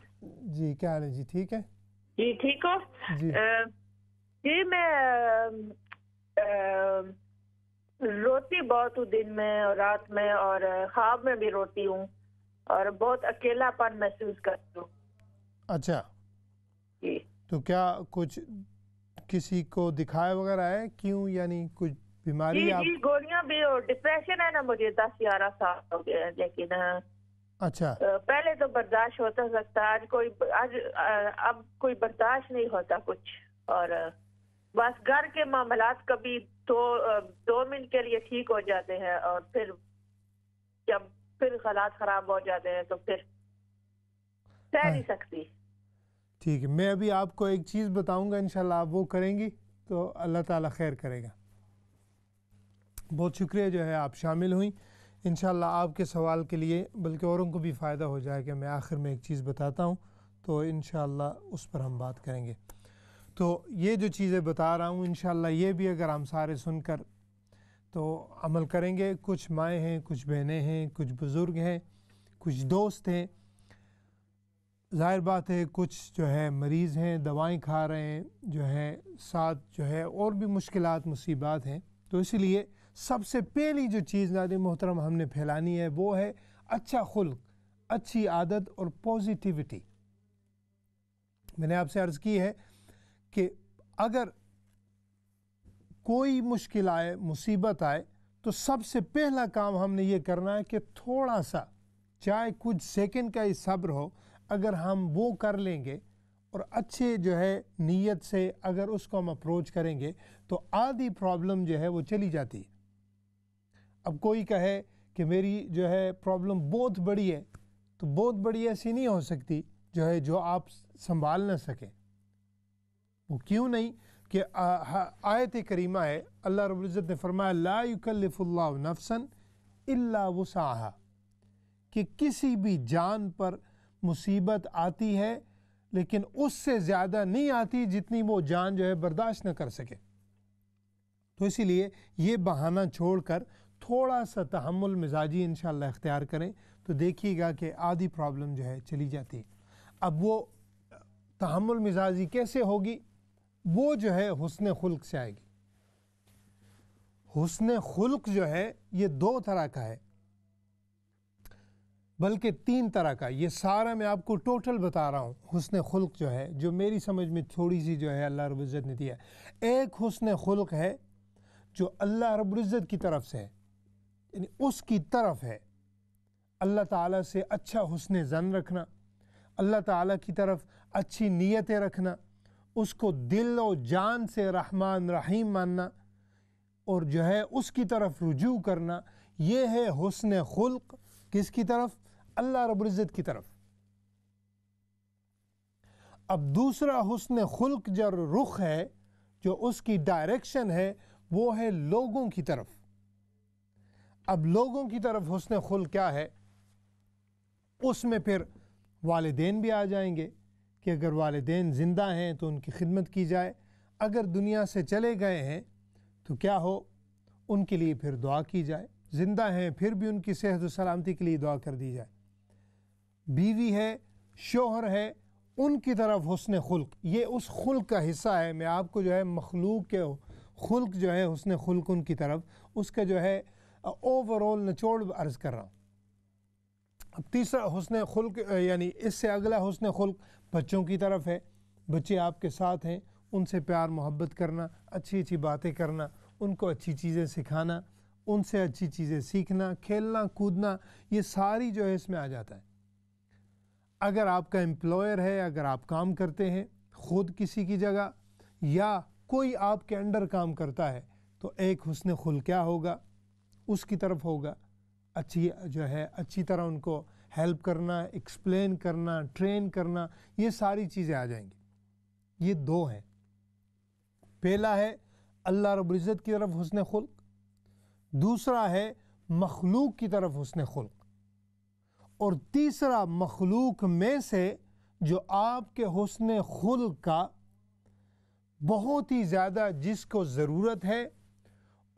जी क्या हाल है जी ठीक है जी ठीक हो जी, जी मैं रोती बहुत हूँ दिन में और रात में और ख्वाब में भी रोती हूँ और बहुत अकेलापन महसूस करती हूँ अच्छा जी तो क्या कुछ किसी को दिखाया वगैरह है क्यों यानी कुछ बीमारी जी, आप... जी गोलियां भी और डिप्रेशन है ना मुझे दस ग्यारह साल हो गया लेकिन हाँ। अच्छा पहले तो बर्दाश्त होता सकता आज कोई आज अब कोई बर्दाश्त नहीं होता कुछ और बस घर के मामला कभी दो दो मिनट के लिए ठीक हो जाते हैं और फिर जब फिर हालात खराब हो जाते हैं तो फिर सह नहीं हाँ। सकती ठीक है मैं अभी आपको एक चीज़ बताऊंगा इंशाल्लाह आप वो करेंगी तो अल्लाह ताला खैर करेगा बहुत शुक्रिया जो है आप शामिल हुई इन आपके सवाल के लिए बल्कि औरों को भी फ़ायदा हो जाएगा मैं आखिर में एक चीज़ बताता हूँ तो इन उस पर हम बात करेंगे तो ये जो चीज़ें बता रहा हूँ इन ये भी अगर हम सारे सुनकर तो अमल करेंगे कुछ माएँ हैं कुछ बहनें हैं कुछ बुज़ुर्ग हैं कुछ दोस्त हैं ज़ाहिर बात है कुछ जो है मरीज़ हैं दवाएं खा रहे हैं जो है साथ जो है और भी मुश्किल मुसीबत हैं तो इसलिए सबसे पहली जो चीज़ नादिन मोहतरम हमने फैलानी है वो है अच्छा खुल्क अच्छी आदत और पॉजिटिविटी मैंने आपसे अर्ज़ की है कि अगर कोई मुश्किल आए मुसीबत आए तो सबसे पहला काम हमने ये करना है कि थोड़ा सा चाहे कुछ सेकंड का ही सब्र हो अगर हम वो कर लेंगे और अच्छे जो है नीयत से अगर उसको हम अप्रोच करेंगे तो आधी प्रॉब्लम जो है वो चली जाती है अब कोई कहे कि मेरी जो है प्रॉब्लम बहुत बड़ी है तो बहुत बड़ी ऐसी नहीं हो सकती जो है जो आप संभाल ना सकें वो क्यों नहीं कि आयत करीमा है अल्लाह रबुल्ज़त ने फरमाया ला नफसन इल्ला वसाहा कि किसी भी जान पर मुसीबत आती है लेकिन उससे ज़्यादा नहीं आती जितनी वो जान जो है बर्दाश्त न कर सके तो इसीलिए ये बहाना छोड़कर थोड़ा सा तहमुल मिजाजी इन इख्तियार करें तो देखिएगा कि आधी प्रॉब्लम जो है चली जाती है अब वो तहमुल मिजाजी कैसे होगी वो जो है हुसन खुल्क से आएगी हुसन खुल्क जो है ये दो तरह का है बल्कि तीन तरह का ये सारा मैं आपको टोटल बता रहा हूँ हसन खुल्क जो है जो मेरी समझ में थोड़ी सी जो है अल्लाह रबुज़त ने दिया एक हसन खुल्क है जो अल्लाह रबुज़त की तरफ से है यानी उसकी तरफ है अल्लाह ताला से अच्छा हुसन जन रखना अल्लाह ताला की तरफ अच्छी नीयतें रखना उसको दिल और जान से रहमान रहीम मानना और जो है उसकी तरफ रुजू करना ये है हुसन खुल्क किसकी तरफ अल्लाह रबुल्ज़त की तरफ अब दूसरा हुसन खुल्क जो रुख है जो उसकी डायरेक्शन है वो है लोगों की तरफ अब लोगों की तरफ हुसन खुल क्या है उसमें फिर वालदेन भी आ जाएंगे कि अगर वालदेन ज़िंदा हैं तो उनकी खिदमत की जाए अगर दुनिया से चले गए हैं तो क्या हो उनके लिए फिर दुआ की जाए ज़िंदा हैं फिर भी उनकी सेहत व सलामती के लिए दुआ कर दी जाए बीवी है शोहर है उनकी तरफ हसन खुल्क ये उस खुल्क का हिस्सा है मैं आपको जो है मखलूक के खुल्क जो है हसन खुल्क उनकी तरफ उसका जो है ओवरऑल निचोड़ अर्ज़ कर रहा हूँ अब तीसरा हसन खुल्क यानी इससे अगला हसन खुल्क बच्चों की तरफ है बच्चे आपके साथ हैं उनसे प्यार मोहब्बत करना अच्छी अच्छी बातें करना उनको अच्छी चीज़ें सिखाना उनसे अच्छी चीज़ें सीखना खेलना कूदना ये सारी जो है इसमें आ जाता है अगर आपका एम्प्लॉयर है अगर आप काम करते हैं ख़ुद किसी की जगह या कोई आपके अंडर काम करता है तो एक हुसन खुल क्या होगा उसकी तरफ होगा अच्छी जो है अच्छी तरह उनको हेल्प करना एक्सप्लेन करना ट्रेन करना ये सारी चीज़ें आ जाएंगी ये दो हैं पहला है अल्लाह रब्ज़त की तरफ हुसन खुल्क दूसरा है मखलूक की तरफ हुसन खुल्क और तीसरा मखलूक में से जो आपके हसन खुल का बहुत ही ज़्यादा जिसको ज़रूरत है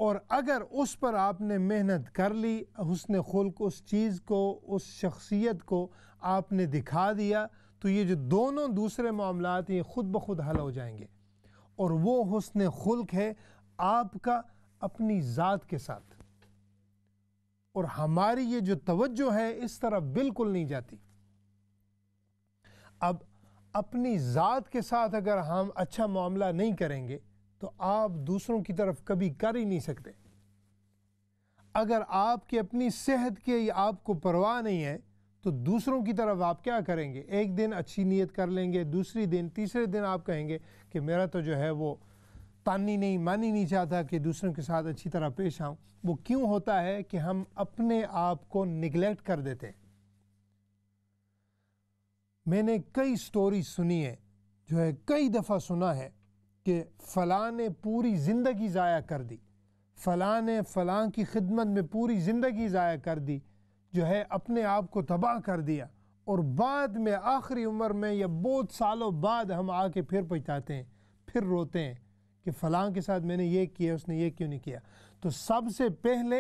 और अगर उस पर आपने मेहनत कर ली हसन खुल्क उस चीज़ को उस शख्सियत को आपने दिखा दिया तो ये जो दोनों दूसरे मामला हैं ख़ुद ब खुद हल हो जाएंगे और वो हसन खुल्क है आपका अपनी ज़ात के साथ और हमारी ये जो तवज्जो है इस तरफ बिल्कुल नहीं जाती अब अपनी ज़ात के साथ अगर हम अच्छा मामला नहीं करेंगे तो आप दूसरों की तरफ कभी कर ही नहीं सकते अगर आपकी अपनी सेहत के आपको परवाह नहीं है तो दूसरों की तरफ आप क्या करेंगे एक दिन अच्छी नीयत कर लेंगे दूसरी दिन तीसरे दिन आप कहेंगे कि मेरा तो जो है वो तानी नहीं मानी नहीं चाहता कि दूसरों के साथ अच्छी तरह पेश आऊँ वो क्यों होता है कि हम अपने आप को निगलेक्ट कर देते हैं मैंने कई स्टोरी सुनी है जो है कई दफ़ा सुना है कि फ़लाँ ने पूरी ज़िंदगी ज़ाया कर दी फ़लाँ ने फ़लाँ की खिदमत में पूरी ज़िंदगी ज़ाया कर दी जो है अपने आप को तबाह कर दिया और बाद में आखिरी उम्र में या बहुत सालों बाद हम आके फिर पछताते हैं फिर रोते हैं कि फ़लाँ के साथ मैंने ये किया उसने ये क्यों नहीं किया तो सबसे पहले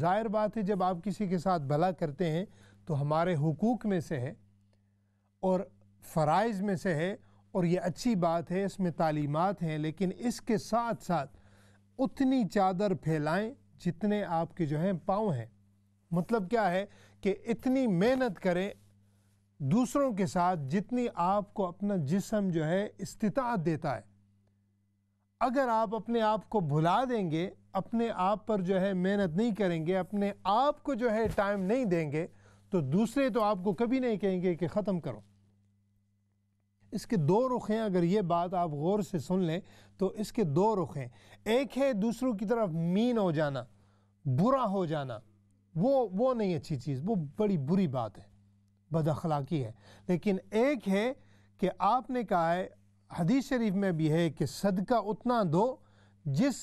ज़ाहिर बात है जब आप किसी के साथ भला करते हैं तो हमारे हकूक़ में से है और फराइज़ में से है और ये अच्छी बात है इसमें तालीमत हैं लेकिन इसके साथ साथ उतनी चादर फैलाएं जितने आपके जो हैं पाँव हैं मतलब क्या है कि इतनी मेहनत करें दूसरों के साथ जितनी आपको अपना जिसम जो है इस्तात देता है अगर आप अपने आप को भुला देंगे अपने आप पर जो है मेहनत नहीं करेंगे अपने आप को जो है टाइम नहीं देंगे तो दूसरे तो आपको कभी नहीं कहेंगे कि ख़त्म करो इसके दो रुख हैं अगर ये बात आप गौर से सुन लें तो इसके दो रुख हैं एक है दूसरों की तरफ मीन हो जाना बुरा हो जाना वो वो नहीं अच्छी चीज़ वो बड़ी बुरी बात है बदअखलाकी है लेकिन एक है कि आपने कहा है हदीस शरीफ में भी है कि सदका उतना दो जिस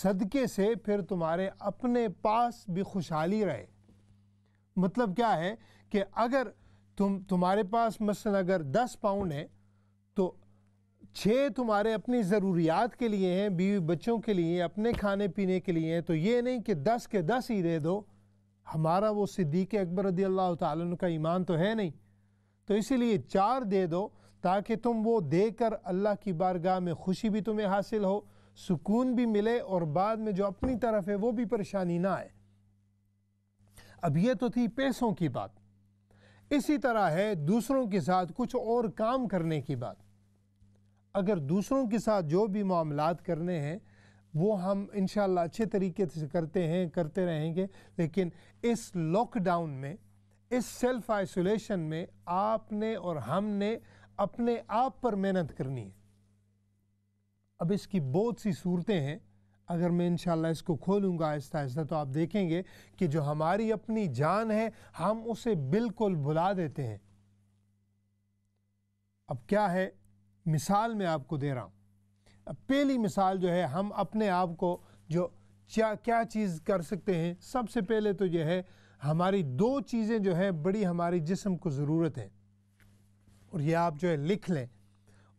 सदके से फिर तुम्हारे अपने पास भी खुशहाली रहे मतलब क्या है कि अगर तुम तुम्हारे पास मसलन अगर दस पाउंड है तो छः तुम्हारे अपनी ज़रूरियात के लिए हैं बीवी बच्चों के लिए अपने खाने पीने के लिए हैं तो ये नहीं कि दस के दस ही दे दो हमारा वो सिद्दीक अकबर रदी अल्लाह का ईमान तो है नहीं तो इसीलिए चार दे दो ताकि तुम वो देकर अल्लाह की बारगाह में खुशी भी तुम्हें हासिल हो सुकून भी मिले और बाद में जो अपनी तरफ है वो भी परेशानी ना आए अब ये तो थी पैसों की बात इसी तरह है दूसरों के साथ कुछ और काम करने की बात अगर दूसरों के साथ जो भी मामलात करने हैं वो हम इन अच्छे तरीके से करते हैं करते रहेंगे लेकिन इस लॉकडाउन में इस सेल्फ आइसोलेशन में आपने और हमने अपने आप पर मेहनत करनी है अब इसकी बहुत सी सूरतें हैं अगर मैं इंशाल्लाह इसको खोलूँगा आहिस्ता आहिस्ता तो आप देखेंगे कि जो हमारी अपनी जान है हम उसे बिल्कुल भुला देते हैं अब क्या है मिसाल मैं आपको दे रहा हूँ अब पहली मिसाल जो है हम अपने आप को जो क्या क्या चीज़ कर सकते हैं सबसे पहले तो यह है हमारी दो चीज़ें जो है बड़ी हमारी जिस्म को ज़रूरत है और ये आप जो है लिख लें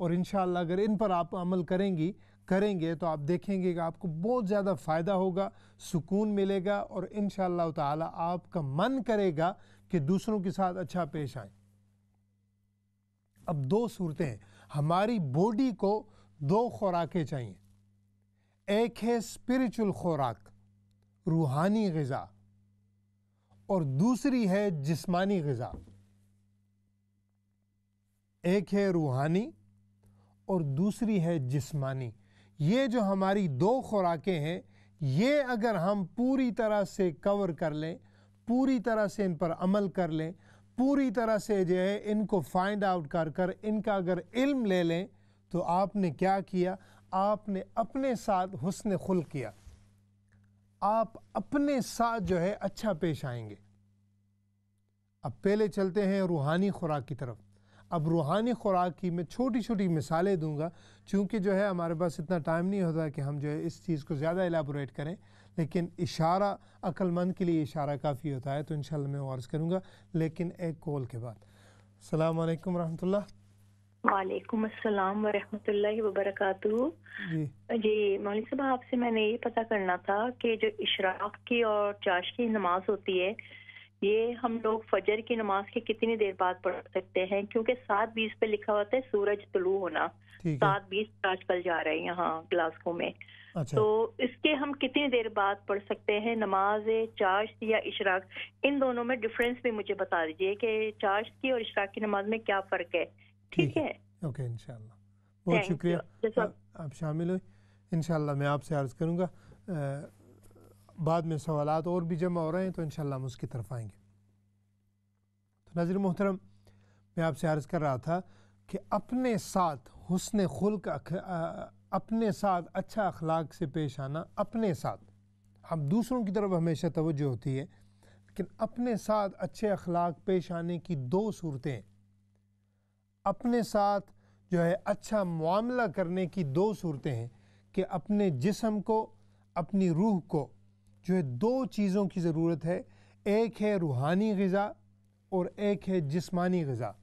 और इन अगर इन पर आप अमल करेंगी करेंगे तो आप देखेंगे कि आपको बहुत ज़्यादा फ़ायदा होगा सुकून मिलेगा और इन ताला आपका मन करेगा कि दूसरों के साथ अच्छा पेश आए अब दो सूरतें हैं हमारी बॉडी को दो खुराकें चाहिए एक है स्पिरिचुअल खुराक रूहानी गज़ा और दूसरी है जिस्मानी गज़ा एक है रूहानी और दूसरी है जिस्मानी ये जो हमारी दो खुराकें हैं ये अगर हम पूरी तरह से कवर कर लें पूरी तरह से इन पर अमल कर लें पूरी तरह से जो है इनको फाइंड आउट कर कर इनका अगर इल्म ले लें तो आपने क्या किया आपने अपने साथ हुसन खुल किया आप अपने साथ जो है अच्छा पेश आएंगे अब पहले चलते हैं रूहानी खुराक की तरफ अब रूहानी खुराक की मैं छोटी छोटी मिसालें दूंगा चूँकि जो है हमारे पास इतना टाइम नहीं होता कि हम जो है इस चीज़ को ज़्यादा एलाबोरेट करें लेकिन इशारा अक्लमंद के लिए इशारा काफ़ी होता है तो इन मैं वार्ज करूँगा लेकिन एक कॉल के बाद अल्लाम वरहमल वालेकुम अस्सलाम वरहमतुल्लाहि वबरकातुहु जी जी मौली साहब आपसे मैंने ये पता करना था कि जो इशराक की और चाश की नमाज होती है ये हम लोग फजर की नमाज के कितनी देर बाद पढ़ सकते हैं क्योंकि सात बीस पे लिखा होता है सूरज तलू होना सात बीस आजकल जा रहे हैं यहाँ ग्लासगो में अच्छा। तो इसके हम कितनी देर बाद पढ़ सकते हैं नमाज चार्ज या इशराक इन दोनों में डिफरेंस भी मुझे बता दीजिए कि चार्ज की और इशराक की नमाज में क्या फर्क है ठीक है ओके इंशाल्लाह बहुत शुक्रिया आप शामिल हुए इनशाला मैं आपसे अर्ज करूँगा बाद में सवाल और भी जमा हो रहे हैं तो इन हम उसकी तरफ आएंगे तो नज़र मोहतरम मैं आपसे अर्ज़ कर रहा था कि अपने साथ हसन खुल का अपने साथ अच्छा अखलाक से पेश आना अपने साथ हम दूसरों की तरफ हमेशा तवज्जो होती है लेकिन अपने साथ अच्छे अखलाक पेश आने की दो सूरतें अपने साथ जो है अच्छा मामला करने की दो सूरतें हैं कि अपने जिसम को अपनी रूह को जो है दो चीज़ों की ज़रूरत है एक है रूहानी गज़ा और एक है जिस्मानी गज़ा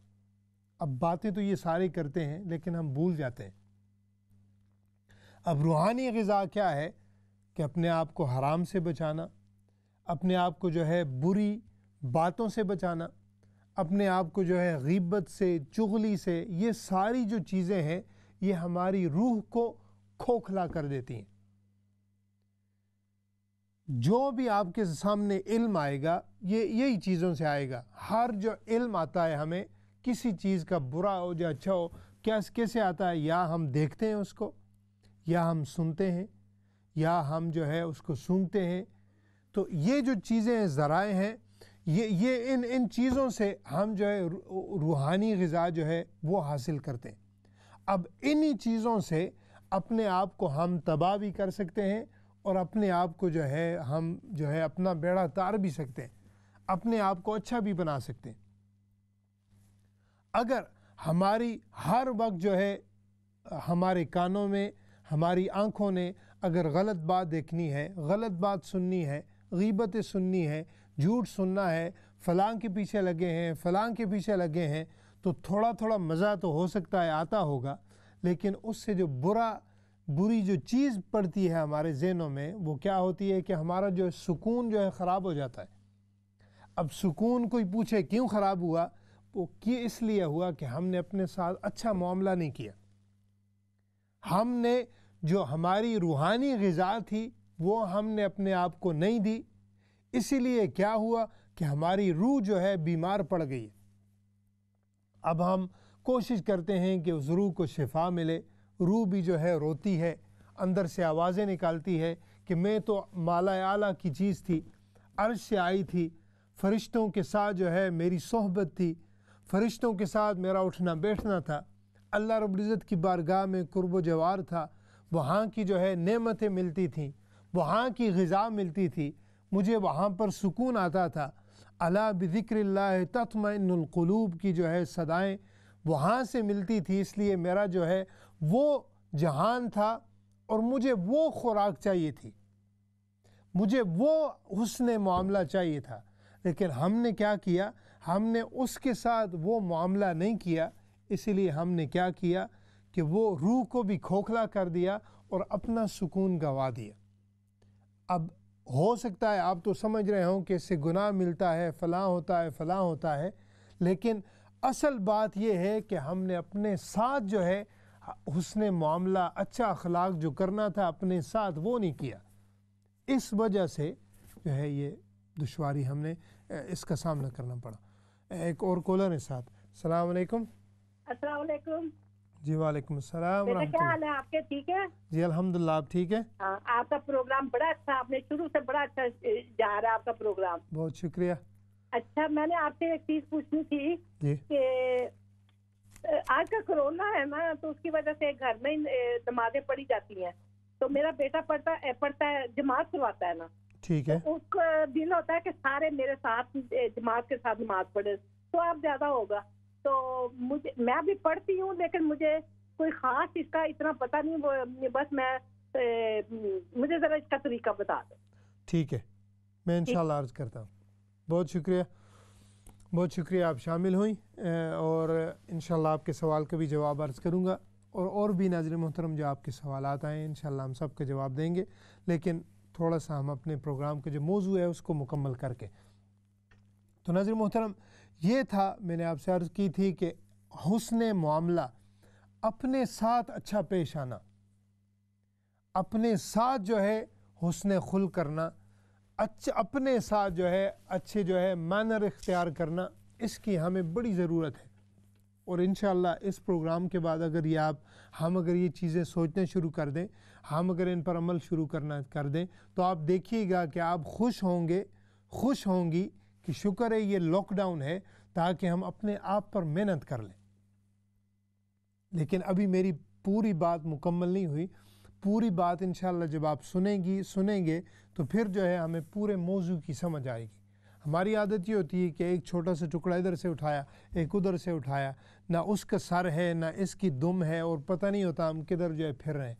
अब बातें तो ये सारे करते हैं लेकिन हम भूल जाते हैं अब रूहानी गज़ा क्या है कि अपने आप को हराम से बचाना अपने आप को जो है बुरी बातों से बचाना अपने आप को जो है गिब्बत से चुगली से ये सारी जो चीज़ें हैं ये हमारी रूह को खोखला कर देती हैं जो भी आपके सामने इल्म आएगा ये यही चीज़ों से आएगा हर जो इल्म आता है हमें किसी चीज़ का बुरा हो या अच्छा हो क्या कैसे आता है या हम देखते हैं उसको या हम सुनते हैं या हम जो है उसको सूंघते हैं तो ये जो चीज़ें ज़राए हैं ये ये इन इन चीज़ों से हम जो है रूहानी गज़ा जो है वो हासिल करते हैं अब इन्हीं चीज़ों से अपने आप को हम तबाह भी कर सकते हैं और अपने आप को जो है हम जो है अपना बेड़ा तार भी सकते हैं अपने आप को अच्छा भी बना सकते हैं अगर हमारी हर वक्त जो है हमारे कानों में हमारी आँखों ने अगर गलत बात देखनी है गलत बात सुननी है गीबतें सुननी है झूठ सुनना है फलां के पीछे लगे हैं फलां के पीछे लगे हैं तो थोड़ा थोड़ा मज़ा तो हो सकता है आता होगा लेकिन उससे जो बुरा बुरी जो चीज़ पड़ती है हमारे जहनों में वो क्या होती है कि हमारा जो सुकून जो है ख़राब हो जाता है अब सुकून कोई पूछे क्यों ख़राब हुआ वो कि इसलिए हुआ कि हमने अपने साथ अच्छा मामला नहीं किया हमने जो हमारी रूहानी गज़ा थी वो हमने अपने आप को नहीं दी इसीलिए क्या हुआ कि हमारी रूह जो है बीमार पड़ गई अब हम कोशिश करते हैं कि उस रूह को शिफा मिले रूह भी जो है रोती है अंदर से आवाज़ें निकालती है कि मैं तो माला आला की चीज़ थी अर्श से आई थी फरिश्तों के साथ जो है मेरी सोहबत थी फरिश्तों के साथ मेरा उठना बैठना था अल्लाह रब्ज़त की बारगाह में कुर्ब जवार था वहाँ की जो है नेमतें मिलती थीं वहाँ की गज़ा मिलती थी मुझे वहाँ पर सुकून आता था अला बिक्र तत्मकलूब की जो है सदाएँ वहाँ से मिलती थी इसलिए मेरा जो है वो जहान था और मुझे वो खुराक चाहिए थी मुझे वो हुसन मामला चाहिए था लेकिन हमने क्या किया हमने उसके साथ वो मामला नहीं किया इसलिए हमने क्या किया कि वो रूह को भी खोखला कर दिया और अपना सुकून गंवा दिया अब हो सकता है आप तो समझ रहे हो कि इससे गुनाह मिलता है फ़लाँ होता है फ़लाँ होता है लेकिन असल बात यह है कि हमने अपने साथ जो है हुसन मामला अच्छा अखलाक जो करना था अपने साथ वो नहीं किया इस वजह से जो है ये दुशारी हमने इसका सामना करना पड़ा एक और कॉलर है साथ सलामकुम असलकुम जी वालेकुम अस्सलाम क्या हाल है आपके ठीक है जी अलहमदुल्ला आप ठीक है आ, हाँ, आपका प्रोग्राम बड़ा अच्छा आपने शुरू से बड़ा अच्छा जा रहा है आपका प्रोग्राम बहुत शुक्रिया अच्छा मैंने आपसे एक चीज पूछनी थी कि आज का कोरोना है ना तो उसकी वजह से घर में नमाजें पढ़ी जाती हैं तो मेरा बेटा पढ़ता पढ़ता है जमात करवाता है ना ठीक तो है तो उसका दिल होता है कि सारे मेरे साथ जमात के साथ नमाज पढ़े तो आप ज्यादा होगा तो मुझे मैं भी पढ़ती हूँ लेकिन मुझे कोई खास इसका इतना पता नहीं वो बस मैं ए, मुझे जरा इसका तरीका बता दो ठीक है मैं इंशाल्लाह अर्ज करता हूँ बहुत शुक्रिया बहुत शुक्रिया आप शामिल हुई और इन आपके सवाल का भी जवाब अर्ज़ करूँगा और और भी नाजर मोहतरम जो आपके सवाल आए इन शाला हम सब के जवाब देंगे लेकिन थोड़ा सा हम अपने प्रोग्राम का जो मौजू है उसको मुकम्मल करके तो नाजर मोहतरम ये था मैंने आपसे अर्ज़ की थी कि हसन मामला अपने साथ अच्छा पेश आना अपने साथ जो है हसन खुल करना अच्छे अपने साथ जो है अच्छे जो है मैनर इख्तियार करना इसकी हमें बड़ी ज़रूरत है और इन इस प्रोग्राम के बाद अगर ये आप हम अगर ये चीज़ें सोचना शुरू कर दें हम अगर इन पर अमल शुरू करना कर दें तो आप देखिएगा कि आप खुश होंगे खुश होंगी कि शुक्र है ये लॉकडाउन है ताकि हम अपने आप पर मेहनत कर लें लेकिन अभी मेरी पूरी बात मुकम्मल नहीं हुई पूरी बात इन जब आप सुनेगी सुनेंगे तो फिर जो है हमें पूरे मौजू की समझ आएगी हमारी आदत ये होती है कि एक छोटा सा टुकड़ा इधर से उठाया एक उधर से उठाया ना उसका सर है ना इसकी दुम है और पता नहीं होता हम किधर जो है फिर रहे हैं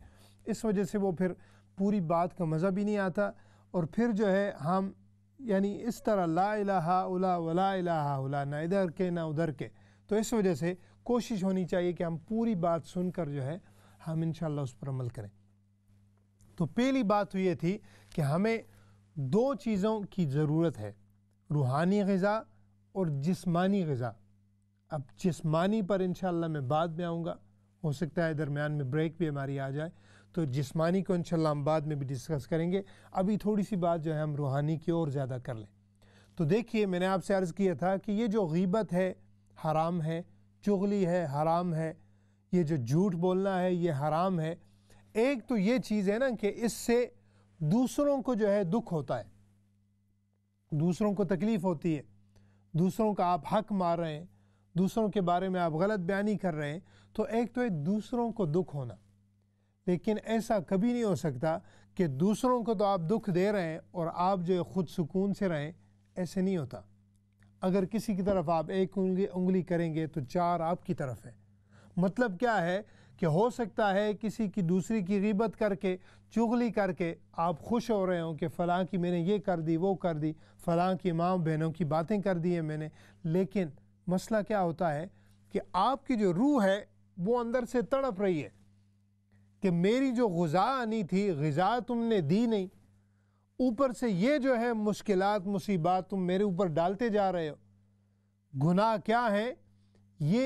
इस वजह से वो फिर पूरी बात का मज़ा भी नहीं आता और फिर जो है हम यानी इस तरह ला इलाहा उला वला उला ना इधर के ना उधर के तो इस वजह से कोशिश होनी चाहिए कि हम पूरी बात सुनकर जो है हम इन उस पर अमल करें तो पहली बात तो ये थी कि हमें दो चीज़ों की ज़रूरत है रूहानी गज़ा और जिस्मानी गज़ा अब जिस्मानी पर इन मैं बाद में आऊँगा हो सकता है दरमियान में ब्रेक भी हमारी आ जाए तो जिस्मानी को इन हम बाद में भी डिस्कस करेंगे अभी थोड़ी सी बात जो है हम रूहानी की और ज़्यादा कर लें तो देखिए मैंने आपसे अर्ज़ किया था कि ये जो गीबत है हराम है चुगली है हराम है ये जो झूठ बोलना है ये हराम है एक तो ये चीज़ है ना कि इससे दूसरों को जो है दुख होता है दूसरों को तकलीफ़ होती है दूसरों का आप हक मार रहे हैं दूसरों के बारे में आप गलत बयानी कर रहे हैं तो एक तो है दूसरों को दुख होना लेकिन ऐसा कभी नहीं हो सकता कि दूसरों को तो आप दुख दे रहे हैं और आप जो है ख़ुद सुकून से रहें ऐसे नहीं होता अगर किसी की तरफ आप एक उंगली उंगली करेंगे तो चार आपकी तरफ है मतलब क्या है कि हो सकता है किसी की दूसरी की गिबत करके चुगली करके आप खुश हो रहे हो कि फ़लाँ की मैंने ये कर दी वो कर दी फ़लाँ की माँ बहनों की बातें कर दी हैं मैंने लेकिन मसला क्या होता है कि आपकी जो रूह है वो अंदर से तड़प रही है कि मेरी जो गज़ा आनी थी गज़ा तुमने दी नहीं ऊपर से ये जो है मुश्किल मुसीबत तुम मेरे ऊपर डालते जा रहे हो गुनाह क्या है ये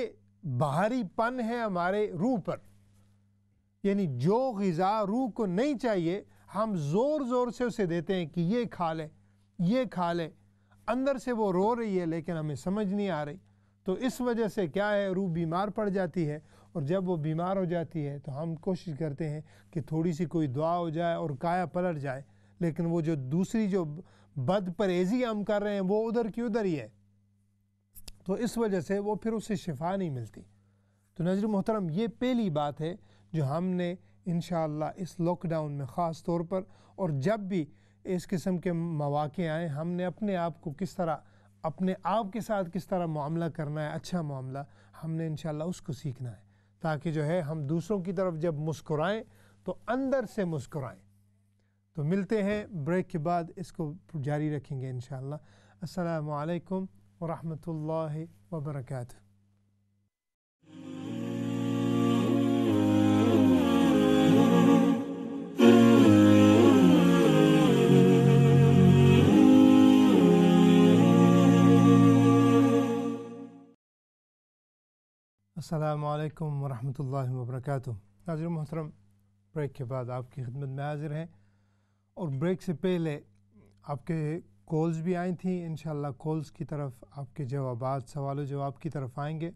बाहरीपन है हमारे रूह पर यानी जो गज़ा रूह को नहीं चाहिए हम ज़ोर ज़ोर से उसे देते हैं कि ये खा लें ये खा लें अंदर से वो रो रही है लेकिन हमें समझ नहीं आ रही तो इस वजह से क्या है रूह बीमार पड़ जाती है और जब वो बीमार हो जाती है तो हम कोशिश करते हैं कि थोड़ी सी कोई दुआ हो जाए और काया पलट जाए लेकिन वो जो दूसरी जो बद परहेजी हम कर रहे हैं वो उधर की उधर ही है तो इस वजह से वो फिर उसे शिफा नहीं मिलती तो नजर मोहतरम ये पहली बात है जो हमने इन इस लॉकडाउन में ख़ास तौर पर और जब भी इस किस्म के मौाक़े आए हमने अपने आप को किस तरह अपने आप के साथ किस तरह मामला करना है अच्छा मामला हमने इन उसको सीखना है ताकि जो है हम दूसरों की तरफ जब मुस्कुराएं तो अंदर से मुस्कुराएं तो मिलते हैं ब्रेक के बाद इसको जारी रखेंगे इन शाला असलकम वरहमल वर्का असलकम वरहमल वबरक नाजर मोहतरम ब्रेक के बाद आपकी खिदमत में हाजिर हैं और ब्रेक से पहले आपके कॉल्स भी आई थी इन कॉल्स की तरफ आपके जवाब सवाल जवाब की तरफ आएंगे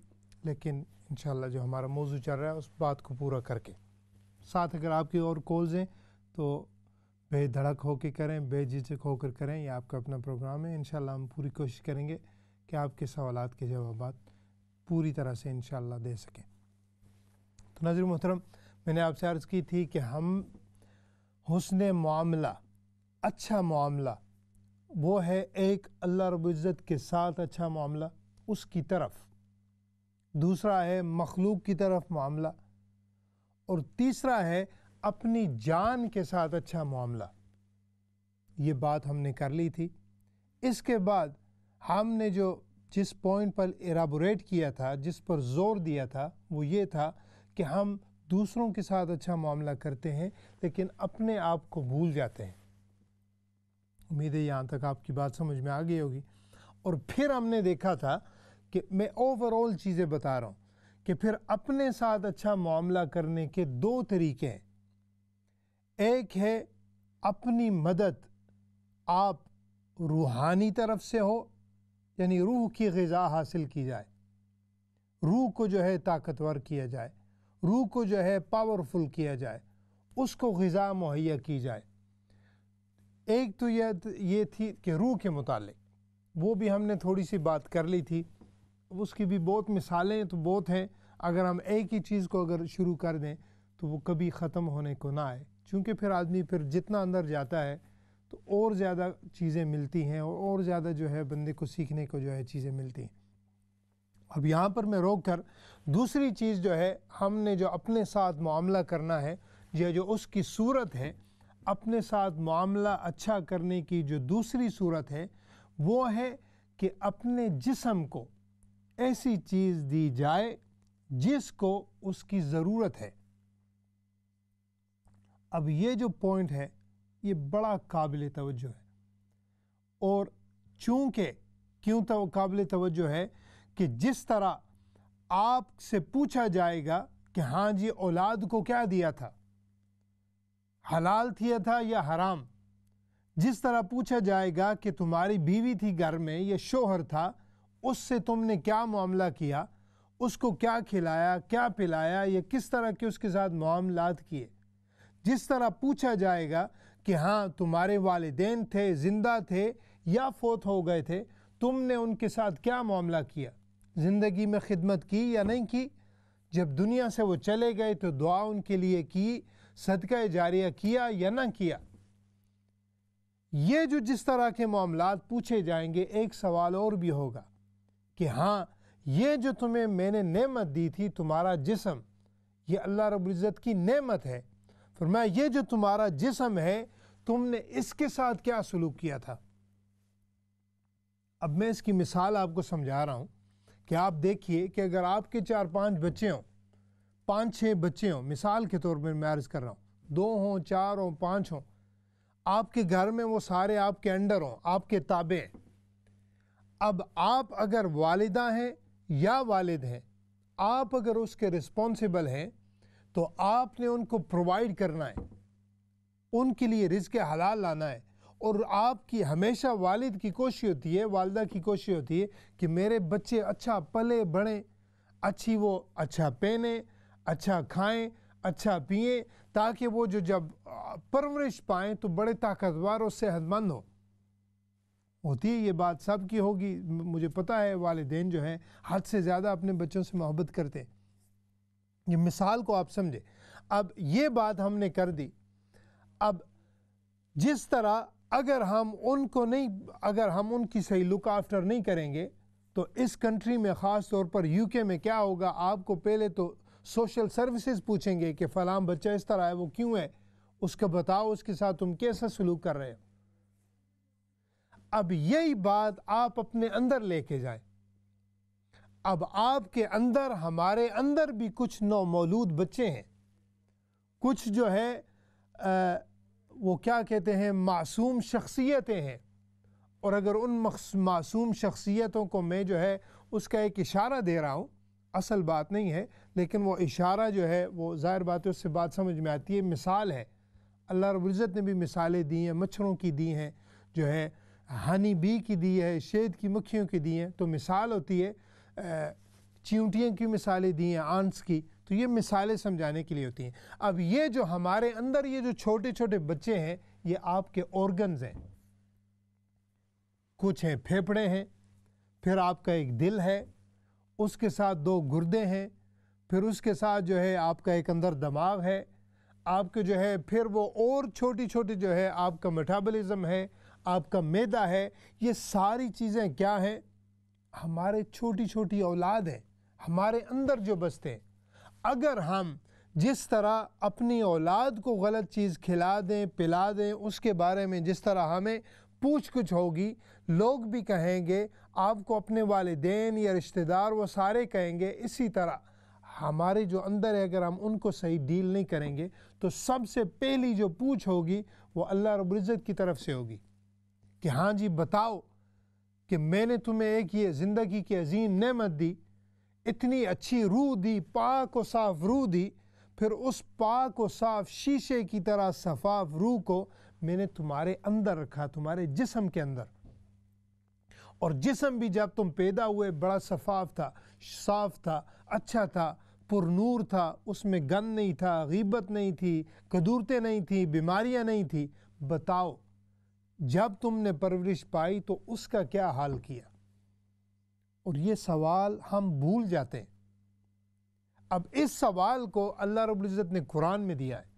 लेकिन इन जो हमारा मौजू चल रहा है उस बात को पूरा करके साथ अगर आपकी और कॉल्स हैं तो बेधड़क होकर करें बेझिझक होकर करें ये आपका अपना प्रोग्राम है इन हम पूरी कोशिश करेंगे कि आपके सवाल के जवाब पूरी तरह से इन दे सकें तो नज़र मोहतरम मैंने आपसे अर्ज़ की थी कि हम हसन मामला अच्छा मामला वो है एक अल्लाह रबुज़त के साथ अच्छा मामला उसकी तरफ दूसरा है मखलूक की तरफ मामला और तीसरा है अपनी जान के साथ अच्छा मामला ये बात हमने कर ली थी इसके बाद हमने जो जिस पॉइंट पर एराबोरेट किया था जिस पर जोर दिया था वो ये था कि हम दूसरों के साथ अच्छा मामला करते हैं लेकिन अपने आप को भूल जाते हैं उम्मीद है यहाँ तक आपकी बात समझ में आ गई होगी और फिर हमने देखा था कि मैं ओवरऑल चीज़ें बता रहा हूँ कि फिर अपने साथ अच्छा मामला करने के दो तरीके हैं एक है अपनी मदद आप रूहानी तरफ से हो यानी रूह की गज़ा हासिल की जाए रूह को जो है ताकतवर किया जाए रूह को जो है पावरफुल किया जाए उसको गज़ा मुहैया की जाए एक तो यह ये थी कि रूह के मुतालिक वो भी हमने थोड़ी सी बात कर ली थी उसकी भी बहुत मिसालें तो बहुत हैं अगर हम एक ही चीज़ को अगर शुरू कर दें तो वो कभी ख़त्म होने को ना आए क्योंकि फिर आदमी फिर जितना अंदर जाता है तो और ज़्यादा चीज़ें मिलती हैं और और ज़्यादा जो है बंदे को सीखने को जो है चीज़ें मिलती हैं अब यहाँ पर मैं रोक कर दूसरी चीज़ जो है हमने जो अपने साथ मामला करना है यह जो उसकी सूरत है अपने साथ मामला अच्छा करने की जो दूसरी सूरत है वो है कि अपने जिसम को ऐसी चीज़ दी जाए जिसको उसकी ज़रूरत है अब ये जो पॉइंट है ये बड़ा काबिल तवज्जो है और चूँकि क्यों तो काबिल तवज्जो है कि जिस तरह आपसे पूछा जाएगा कि हाँ जी औलाद को क्या दिया था हलाल दिया था या हराम जिस तरह पूछा जाएगा कि तुम्हारी बीवी थी घर में या शोहर था उससे तुमने क्या मामला किया उसको क्या खिलाया क्या पिलाया या किस तरह के उसके साथ मामलात किए जिस तरह पूछा जाएगा कि हाँ तुम्हारे वालदेन थे ज़िंदा थे या फोत हो गए थे तुमने उनके साथ क्या मामला किया ज़िंदगी में खिदमत की या नहीं की जब दुनिया से वो चले गए तो दुआ उनके लिए की सदका जारिया किया या ना किया ये जो जिस तरह के मामला पूछे जाएंगे एक सवाल और भी होगा कि हाँ ये जो तुम्हें मैंने नेमत दी थी तुम्हारा जिसम ये अल्लाह रब्ज़त की नेमत है फरमाया ये जो तुम्हारा जिसम है तुमने इसके साथ क्या सलूक किया था अब मैं इसकी मिसाल आपको समझा रहा हूँ कि आप देखिए कि अगर आपके चार पांच बच्चे हों पाँच छः बच्चे हों मिसाल के तौर पर मैं अर्ज़ कर रहा हूँ दो हों चार हों पाँच हों आपके घर में वो सारे आपके अंडर हों आपके ताबे हैं अब आप अगर वालदा हैं या वालिद हैं आप अगर उसके रिस्पॉन्सिबल हैं तो आपने उनको प्रोवाइड करना है उनके लिए रिज्क हलाल लाना है और आपकी हमेशा वालिद की कोशिश होती है वालदा की कोशिश होती है कि मेरे बच्चे अच्छा पले बढ़ें अच्छी वो अच्छा पहने अच्छा खाएं अच्छा पिए ताकि वो जो जब परवरिश पाएँ तो बड़े ताकतवर और सेहतमंद हो होती है ये बात सब की होगी मुझे पता है वालदेन जो हैं हद से ज़्यादा अपने बच्चों से मोहब्बत करते हैं ये मिसाल को आप समझे अब ये बात हमने कर दी अब जिस तरह अगर हम उनको नहीं अगर हम उनकी सही लुक आफ्टर नहीं करेंगे तो इस कंट्री में ख़ास तौर पर यूके में क्या होगा आपको पहले तो सोशल सर्विसेज पूछेंगे कि फ़लाम बच्चा इस तरह है वो क्यों है उसको बताओ उसके साथ तुम कैसा सलूक कर रहे हो अब यही बात आप अपने अंदर लेके जाएं अब आपके अंदर हमारे अंदर भी कुछ नौमौलूद बच्चे हैं कुछ जो है आ, वो क्या कहते हैं मासूम शख्सियतें हैं और अगर उन मासूम शख्सियतों को मैं जो है उसका एक इशारा दे रहा हूँ असल बात नहीं है लेकिन वो इशारा जो है वो ज़ाहिर बात है उससे बात समझ में आती है मिसाल है अल्लाह रबुल्ज़त ने भी मिसालें दी हैं मच्छरों की दी हैं जो है हनी बी की दी है शेद की मक्खियों की दी हैं तो मिसाल होती है चींटियों की मिसालें दी हैं आंस की तो ये मिसालें समझाने के लिए होती हैं अब ये जो हमारे अंदर ये जो छोटे छोटे बच्चे हैं ये आपके ऑर्गन्स हैं कुछ हैं फेफड़े हैं फिर आपका एक दिल है उसके साथ दो गुर्दे हैं फिर उसके साथ जो है आपका एक अंदर दमाव है आपके जो है फिर वो और छोटी छोटी जो है आपका मेटाबॉलिज्म है आपका मैदा है ये सारी चीज़ें क्या हैं हमारे छोटी छोटी औलाद है हमारे अंदर जो बसते हैं अगर हम जिस तरह अपनी औलाद को गलत चीज़ खिला दें पिला दें उसके बारे में जिस तरह हमें पूछ कुछ होगी लोग भी कहेंगे आपको अपने वालदेन या रिश्तेदार वो सारे कहेंगे इसी तरह हमारे जो अंदर है अगर हम उनको सही डील नहीं करेंगे तो सबसे पहली जो पूछ होगी वो अल्लाह रब्ज़त की तरफ से होगी कि हाँ जी बताओ कि मैंने तुम्हें एक ये ज़िंदगी की अजीम नमत दी इतनी अच्छी रूह दी पाक व साफ रूह दी फिर उस पाक व साफ शीशे की तरह शफाफ रूह को मैंने तुम्हारे अंदर रखा तुम्हारे जिसम के अंदर और जिसम भी जब तुम पैदा हुए बड़ा शफाफ था साफ था अच्छा था पुरनूर था उसमें गन नहीं था गीबत नहीं थी कदूरतें नहीं थी बीमारियां नहीं थी बताओ जब तुमने परवरिश पाई तो उसका क्या हाल किया और ये सवाल हम भूल जाते हैं अब इस सवाल को अल्लाह रब्ज़त ने कुरान में दिया है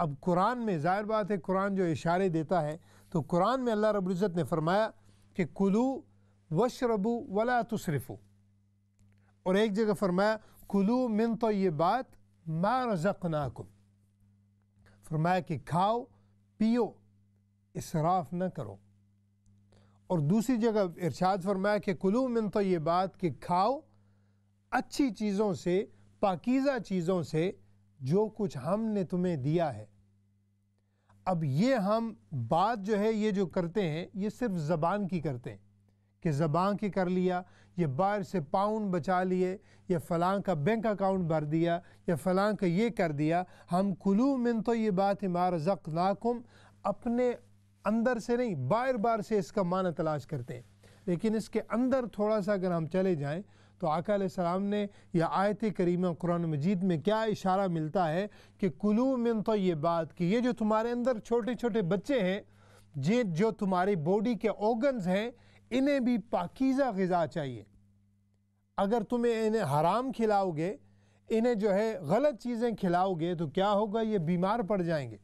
अब कुरान में ज़ाहिर बात है कुरान जो इशारे देता है तो कुरान में अल्लाह रब्ज़त ने फरमाया कि कुलू वशरबू वला तसरफ़ू और एक जगह फरमाया कुलू मिन तो ये बात मा रज़क फरमाया कि खाओ पियो इसराफ न करो और दूसरी जगह इर्शाद फरमाया कि कुलू मिन तो ये बात कि खाओ अच्छी चीज़ों से पाकिज़ा चीज़ों से जो कुछ हमने तुम्हें दिया है अब ये हम बात जो है ये जो करते हैं ये सिर्फ ज़बान की करते हैं कि ज़बान की कर लिया ये बाहर से पाउंड बचा लिए या फ़लाँ का बैंक अकाउंट भर दिया या फ़लाँ का ये कर दिया हम कुलू मिन तो ये बात इमार ज़क नाकुम अपने अंदर से नहीं बार बार से इसका माना तलाश करते हैं लेकिन इसके अंदर थोड़ा सा अगर हम चले जाएं तो आका सलाम ने यह आयत करीमा कुरान मजीद में क्या इशारा मिलता है कि कुलू मिन तो ये बात कि ये जो तुम्हारे अंदर छोटे छोटे बच्चे हैं जे जो तुम्हारी बॉडी के ऑर्गन्स हैं इन्हें भी पाकिज़ा गज़ा चाहिए अगर तुम्हें इन्हें हराम खिलाओगे इन्हें जो है गलत चीज़ें खिलाओगे तो क्या होगा ये बीमार पड़ जाएंगे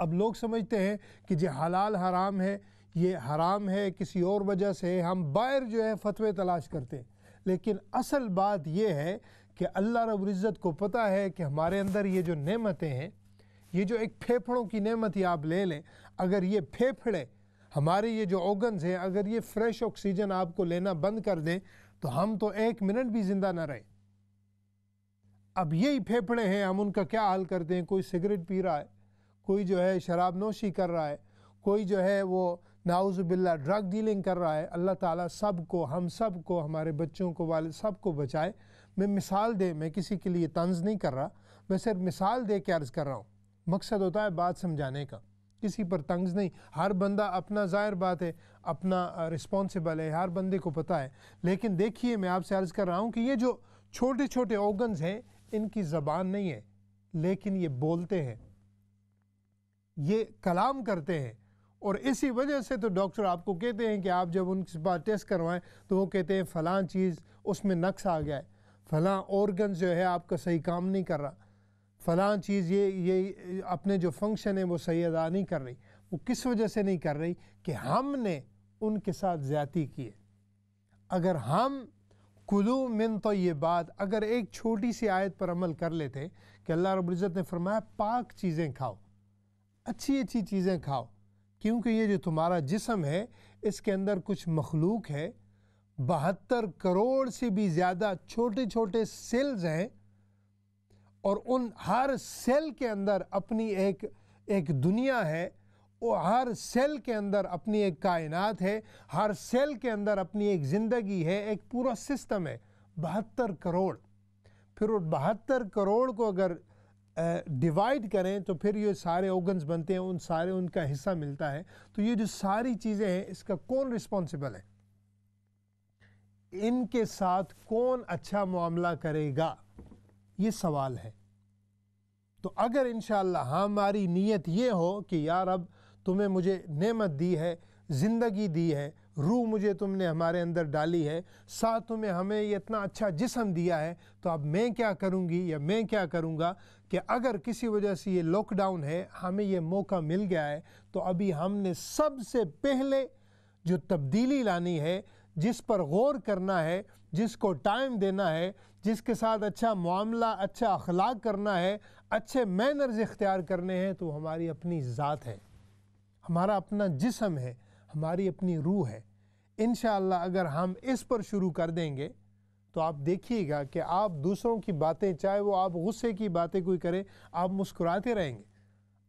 अब लोग समझते हैं कि जो हलाल हराम है ये हराम है किसी और वजह से हम बाहर जो है फतवे तलाश करते हैं लेकिन असल बात यह है कि अल्लाह रबुल्ज़त को पता है कि हमारे अंदर ये जो नेमतें हैं ये जो एक फेफड़ों की नेमत ही आप ले लें अगर ये फेफड़े हमारे ये जो ऑर्गन्स हैं अगर ये फ्रेश ऑक्सीजन आपको लेना बंद कर दें तो हम तो एक मिनट भी ज़िंदा ना रहे अब यही फेफड़े हैं हम उनका क्या हाल करते हैं कोई सिगरेट पी रहा है कोई जो है शराब नोशी कर रहा है कोई जो है वो नाउज़बिल्ला ड्रग डीलिंग कर रहा है अल्लाह ताला सब को हम सब को हमारे बच्चों को वाले सब को बचाए मैं मिसाल दे मैं किसी के लिए तंज नहीं कर रहा मैं सिर्फ मिसाल दे के अर्ज़ कर रहा हूँ मकसद होता है बात समझाने का किसी पर तंज नहीं हर बंदा अपना ज़ाहिर बात है अपना रिस्पॉन्सिबल है हर बंदे को पता है लेकिन देखिए मैं आपसे अर्ज़ कर रहा हूँ कि ये जो छोटे छोटे ऑर्गन्स हैं इनकी ज़बान नहीं है लेकिन ये बोलते हैं ये कलाम करते हैं और इसी वजह से तो डॉक्टर आपको कहते हैं कि आप जब उनके पास टेस्ट करवाएं तो वो कहते हैं फ़लाँ चीज़ उसमें नक्स आ गया है फ़लाँ ऑर्गन जो है आपका सही काम नहीं कर रहा फ़लाँ चीज़ ये ये अपने जो फंक्शन है वो सही अदा नहीं कर रही वो किस वजह से नहीं कर रही कि हमने उनके साथ ज़्यादा किए अगर हम कुलू मिन तो ये बात अगर एक छोटी सी आयत पर अमल कर लेते कि अल्लाह रब्ज़त ने फरमाया पाक चीज़ें खाओ अच्छी अच्छी चीज़ें खाओ क्योंकि ये जो तुम्हारा जिसम है इसके अंदर कुछ मखलूक है बहत्तर करोड़ से भी ज़्यादा छोटे छोटे सेल्स हैं और उन हर सेल के अंदर अपनी एक एक दुनिया है और हर सेल के अंदर अपनी एक कायनात है हर सेल के अंदर अपनी एक ज़िंदगी है एक पूरा सिस्टम है बहत्तर करोड़ फिर बहत्तर करोड़ को अगर डिवाइड करें तो फिर ये सारे ऑर्गन्स बनते हैं उन सारे उनका हिस्सा मिलता है तो ये जो सारी चीज़ें हैं इसका कौन रिस्पॉन्सिबल है इनके साथ कौन अच्छा मामला करेगा ये सवाल है तो अगर इन हमारी नीयत ये हो कि यार अब तुम्हें मुझे नेमत दी है ज़िंदगी दी है रूह मुझे तुमने हमारे अंदर डाली है साथ तुम्हें हमें ये इतना अच्छा जिसम दिया है तो अब मैं क्या करूँगी या मैं क्या करूँगा कि अगर किसी वजह से ये लॉकडाउन है हमें ये मौका मिल गया है तो अभी हमने सबसे पहले जो तब्दीली लानी है जिस पर गौर करना है जिसको टाइम देना है जिसके साथ अच्छा मामला अच्छा अखलाक करना है अच्छे मैनर्स इख्तियार करने हैं तो हमारी अपनी ज़ात है हमारा अपना जिसम है हमारी अपनी रूह है इन अगर हम इस पर शुरू कर देंगे तो आप देखिएगा कि आप दूसरों की बातें चाहे वो आप गुस्से की बातें कोई करें आप मुस्कुराते रहेंगे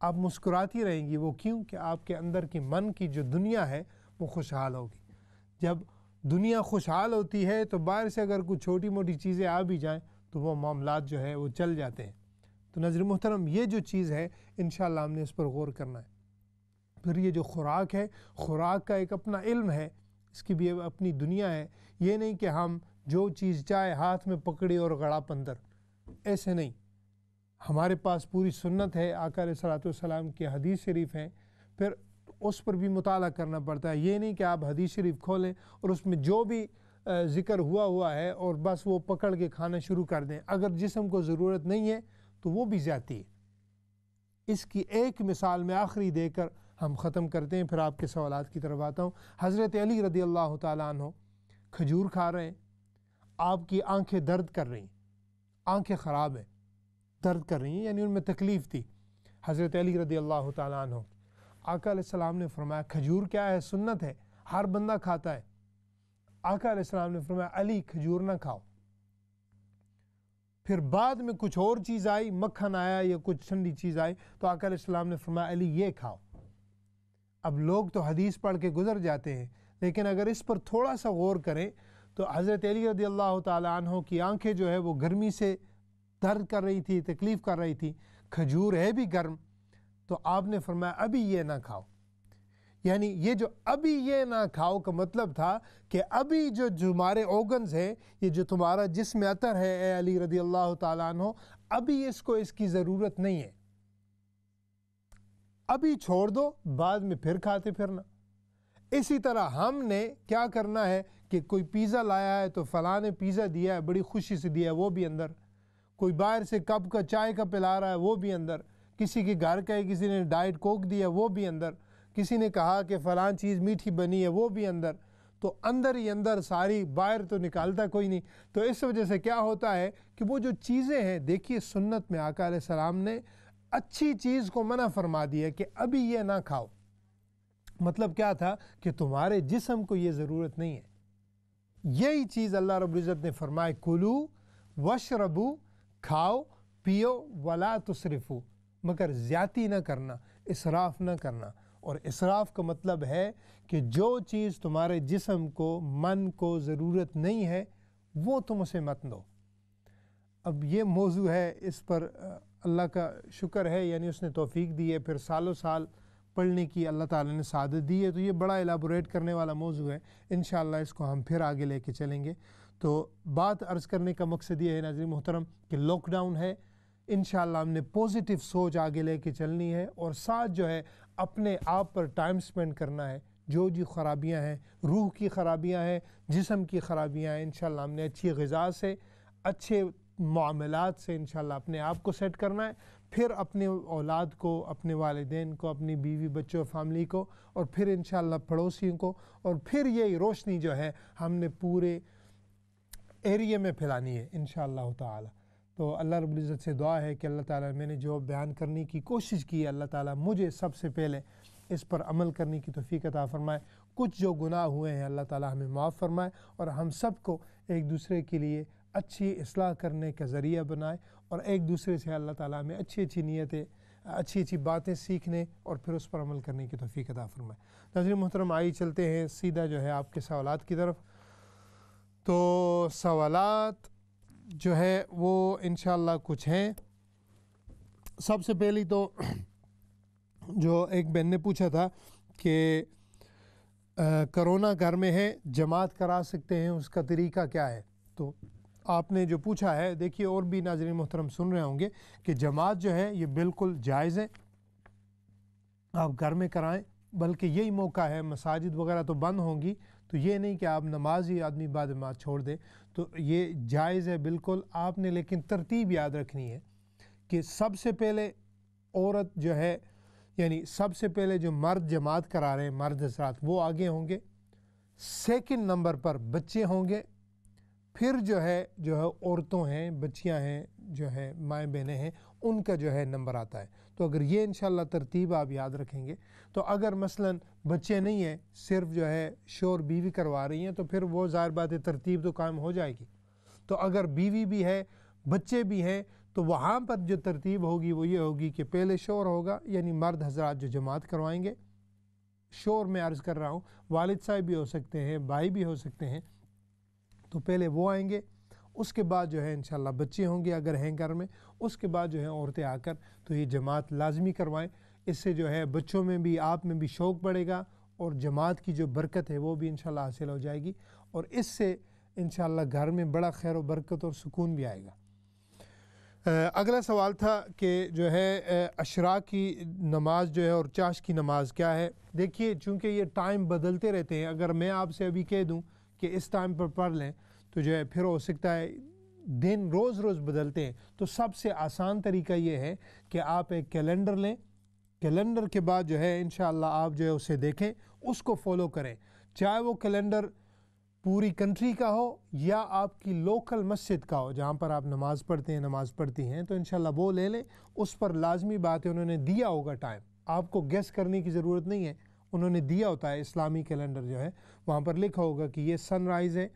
आप मुस्कुराती रहेंगी वो क्यों कि आपके अंदर की मन की जो दुनिया है वो खुशहाल होगी जब दुनिया खुशहाल होती है तो बाहर से अगर कुछ छोटी मोटी चीज़ें आ भी जाएँ तो वो मामला जो है वो चल जाते हैं तो नज़र मोहतरम ये जो चीज़ है इन हमने इस पर गौर करना है फिर ये जो खुराक है खुराक का एक अपना इल्म है इसकी भी अपनी दुनिया है ये नहीं कि हम जो चीज़ चाहे हाथ में पकड़ी और गड़ा पंदर ऐसे नहीं हमारे पास पूरी सुन्नत है आकर सलातम की हदीस शरीफ हैं फिर उस पर भी मुताल करना पड़ता है ये नहीं कि आप हदीस शरीफ खोलें और उसमें जो भी ज़िक्र हुआ हुआ है और बस वो पकड़ के खाना शुरू कर दें अगर जिसम को ज़रूरत नहीं है तो वो भी जाती है इसकी एक मिसाल में आखिरी देकर हम ख़त्म करते हैं फिर आपके सवाल की तरफ आता हूँ हज़रत अली रदी अल्लाह तजूर खा रहे हैं आपकी आंखें दर्द कर रही आंखें ख़राब हैं दर्द कर रही हैं यानी उनमें तकलीफ़ थी हज़रत अली रदी अल्लाह तु आकाम ने फरमाया खजूर क्या है सुन्नत है हर बंदा खाता है आकाम ने फरमाया अली खजूर ना खाओ फिर बाद में कुछ और चीज़ आई मक्खन आया या कुछ ठंडी चीज़ आई तो आकाम ने फरमाया अली ये खाओ अब लोग तो हदीस पढ़ के गुजर जाते हैं लेकिन अगर इस पर थोड़ा सा गौर करें तो हज़रत अली रदी अल्लाह तहों की आंखें जो है वो गर्मी से दर्द कर रही थी तकलीफ़ कर रही थी खजूर है भी गर्म तो आपने फरमाया अभी ये ना खाओ यानी ये जो अभी ये ना खाओ का मतलब था कि अभी जो तुम्हारे ऑर्गन्स हैं ये जो तुम्हारा जिसम अतर है ए अली रदी अल्लाह तहों अभी इसको इसकी ज़रूरत नहीं है अभी छोड़ दो बाद में फिर खाते फिरना इसी तरह हमने क्या करना है कि कोई पिज़्ज़ा लाया है तो फ़लाँ ने पिज़्ज़ा दिया है बड़ी खुशी से दिया है वो भी अंदर कोई बाहर से कप का चाय का पिला रहा है वो भी अंदर किसी के घर का है किसी ने डाइट कोक दिया वो भी अंदर किसी ने कहा कि फ़लाँ चीज़ मीठी बनी है वो भी अंदर तो अंदर ही अंदर सारी बाहर तो निकालता कोई नहीं तो इस वजह से क्या होता है कि वो जो चीज़ें हैं देखिए सुन्नत में आका सलाम ने अच्छी चीज़ को मना फरमा दिया कि अभी ये ना खाओ मतलब क्या था कि तुम्हारे जिसम को ये ज़रूरत नहीं है यही चीज़ अल्लाह रबुल्ज़त ने फरमाए कुलू वशरबू खाओ पियो वला तुसरफू मगर ज़्याती ना करना इसराफ ना करना और इसराफ का मतलब है कि जो चीज़ तुम्हारे जिसम को मन को ज़रूरत नहीं है वो तुम उसे मत दो अब ये मौजू है इस पर अल्लाह का शुक्र है यानी उसने तोफ़ी दी है फिर सालों साल पढ़ने की अल्लाह ताला ने सादत दी है तो ये बड़ा एलाबोरेट करने वाला मौजू है इन इसको हम फिर आगे लेके चलेंगे तो बात अर्ज़ करने का मकसद ये है नाजरी मोहतरम कि लॉकडाउन है इन हमने पॉजिटिव सोच आगे लेके चलनी है और साथ जो है अपने आप पर टाइम स्पेंड करना है जो जो खराबियाँ हैं रूह की खराबियाँ हैं जिसम की खराबियाँ हैं इन हमने अच्छी गज़ा से अच्छे मामलत से इन अपने आप को सेट करना है फिर अपने औलाद को अपने वालदेन को अपनी बीवी बच्चों फैमिली को और फिर इन पड़ोसियों को और फिर ये रोशनी जो है हमने पूरे एरिए में फैलानी है इन ताला तो अल्लाह रबुल्ज़त से दुआ है कि अल्लाह ताला मैंने जो बयान करने की कोशिश की है अल्लाह ताला मुझे सबसे पहले इस पर अमल करने की तोफ़ी फ़रमाए कुछ जो गुनाह हुए हैं अल्लाह ताला हमें माफ़ फरमाए और हम सब को एक दूसरे के लिए अच्छी असलाह करने का ज़रिया बनाए और एक दूसरे से अल्लाह ताला में अच्छी अच्छी नीयतें अच्छी अच्छी बातें सीखने और फिर उस पर अमल करने की तोफ़ी अदा फरमाए नजर मोहतरम आई चलते हैं सीधा जो है आपके सवाल की तरफ तो सवाल जो है वो इन कुछ हैं सबसे पहली तो जो एक बहन ने पूछा था कि करोना घर में है जमात करा सकते हैं उसका तरीका क्या है तो आपने जो पूछा है देखिए और भी नाजरन मोहतरम सुन रहे होंगे कि जमात जो है ये बिल्कुल जायज़ है आप घर में कराएं बल्कि यही मौका है मसाजिद वगैरह तो बंद होंगी तो ये नहीं कि आप नमाज ही आदमी बाद नमाज छोड़ दें तो ये जायज़ है बिल्कुल आपने लेकिन तरतीब याद रखनी है कि सबसे पहले औरत जो है यानी सबसे पहले जो मर्द जमात करा रहे हैं मर्द हजरात वो आगे होंगे सेकंड नंबर पर बच्चे होंगे फिर जो है जो है औरतों हैं बच्चियां हैं जो है माएँ बहनें हैं उनका जो है नंबर आता है तो अगर ये इन तरतीब आप याद रखेंगे तो अगर मसलन बच्चे नहीं हैं सिर्फ जो है शोर बीवी करवा रही हैं तो फिर वो ज़ाहिर बात है तरतीब तो कायम हो जाएगी तो अगर बीवी भी है बच्चे भी हैं तो वहाँ पर जो तरतीब होगी वो ये होगी कि पहले शोर होगा यानी मर्द हजरात जो जमात करवाएंगे शोर में अर्ज़ कर रहा हूँ वालद साहब भी हो सकते हैं भाई भी हो सकते हैं तो पहले वो आएंगे उसके बाद जो है इन बच्चे होंगे अगर हैं घर में उसके बाद जो है औरतें आकर तो ये जमात लाजमी करवाएँ इससे जो है बच्चों में भी आप में भी शौक़ बढ़ेगा और जमात की जो बरकत है वो भी इन हासिल हो जाएगी और इससे इन घर में बड़ा खैर व बरकत और सुकून भी आएगा अगला सवाल था कि जो है अशरा की नमाज जो है और चाश की नमाज क्या है देखिए चूँकि ये टाइम बदलते रहते हैं अगर मैं आपसे अभी कह दूँ कि इस टाइम पर पढ़ लें तो जो है फिर हो सकता है दिन रोज़ रोज़ बदलते हैं तो सबसे आसान तरीका ये है कि आप एक कैलेंडर लें कैलेंडर के बाद जो है इन आप जो है उसे देखें उसको फॉलो करें चाहे वो कैलेंडर पूरी कंट्री का हो या आपकी लोकल मस्जिद का हो जहाँ पर आप नमाज़ पढ़ते हैं नमाज़ पढ़ती हैं तो इन वो ले लें उस पर लाजमी बात है उन्होंने दिया होगा टाइम आपको गेस करने की ज़रूरत नहीं है उन्होंने दिया होता है इस्लामी कैलेंडर जो है वहाँ पर लिखा होगा कि ये सनराइज़ है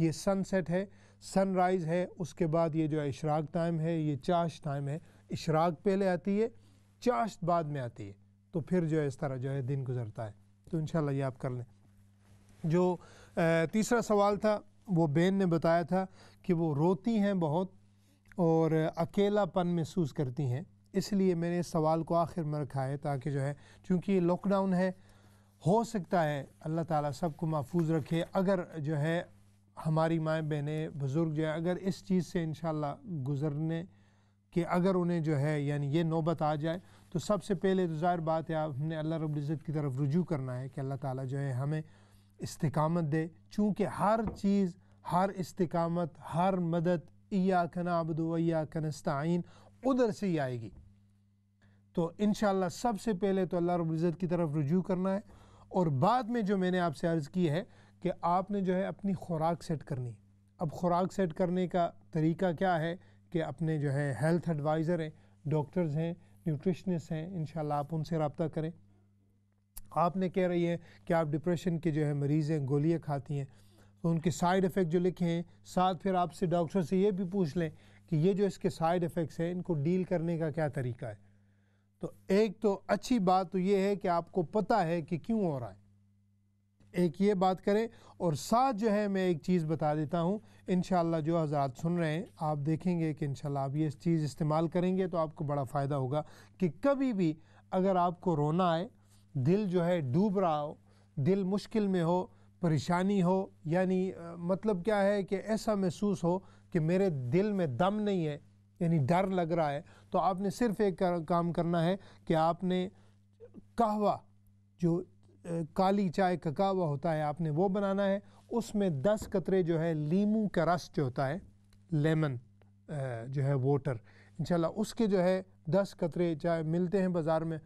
ये सनसेट है सनराइज़ है उसके बाद ये जो है इशराक टाइम है ये चाश टाइम है इशराक पहले आती है चाश बाद में आती है तो फिर जो है इस तरह जो है दिन गुजरता है तो इन ये आप कर लें जो तीसरा सवाल था वो बेन ने बताया था कि वो रोती हैं बहुत और अकेलापन महसूस करती हैं इसलिए मैंने इस सवाल को आखिर में रखा है ताकि जो है चूँकि लॉकडाउन है हो सकता है अल्लाह ताला सबको महफूज रखे अगर जो है हमारी माएँ बहनें बुज़ुर्ग जो है अगर इस चीज़ से इन गुज़रने कि अगर उन्हें जो है यानी ये नौबत आ जाए तो सबसे पहले तो ज़ाहिर बात है हमने अल्लाह रब्ज़त की तरफ रुजू करना है कि अल्लाह ताला जो है हमें इस्तकामत दे चूँकि हर चीज़ हर इस्तकामत हर मदद या कना अबदो या उधर से ही आएगी तो इन सबसे पहले तो अल्लाह रब्ज़त की तरफ रुजू करना है और बाद में जो मैंने आपसे अर्ज़ की है कि आपने जो है अपनी खुराक सेट करनी अब खुराक सेट करने का तरीका क्या है कि अपने जो है हेल्थ एडवाइज़र हैं डॉक्टर्स हैं न्यूट्रिशनिस्ट हैं इन आप उनसे रबता करें आपने कह रही है कि आप डिप्रेशन के जो है मरीज़ हैं गोलियाँ खाती हैं तो उनके साइड इफ़ेक्ट जो लिखे हैं साथ फिर आपसे डॉक्टर से ये भी पूछ लें कि ये जो इसके साइड इफ़ेक्ट्स हैं इनको डील करने का क्या तरीका है तो एक तो अच्छी बात तो ये है कि आपको पता है कि क्यों हो रहा है एक ये बात करें और साथ जो है मैं एक चीज़ बता देता हूँ इन जो हज़रात सुन रहे हैं आप देखेंगे कि इन आप ये चीज़ इस्तेमाल करेंगे तो आपको बड़ा फ़ायदा होगा कि कभी भी अगर आपको रोना आए दिल जो है डूब रहा हो दिल मुश्किल में हो परेशानी हो यानी मतलब क्या है कि ऐसा महसूस हो कि मेरे दिल में दम नहीं है यानी डर लग रहा है तो आपने सिर्फ एक काम करना है कि आपने कहवा जो काली चाय का कहवा होता है आपने वो बनाना है उसमें दस कतरे जो है लीमू का रस जो होता है लेमन जो है वोटर इंशाल्लाह उसके जो है दस कतरे चाय मिलते हैं बाज़ार में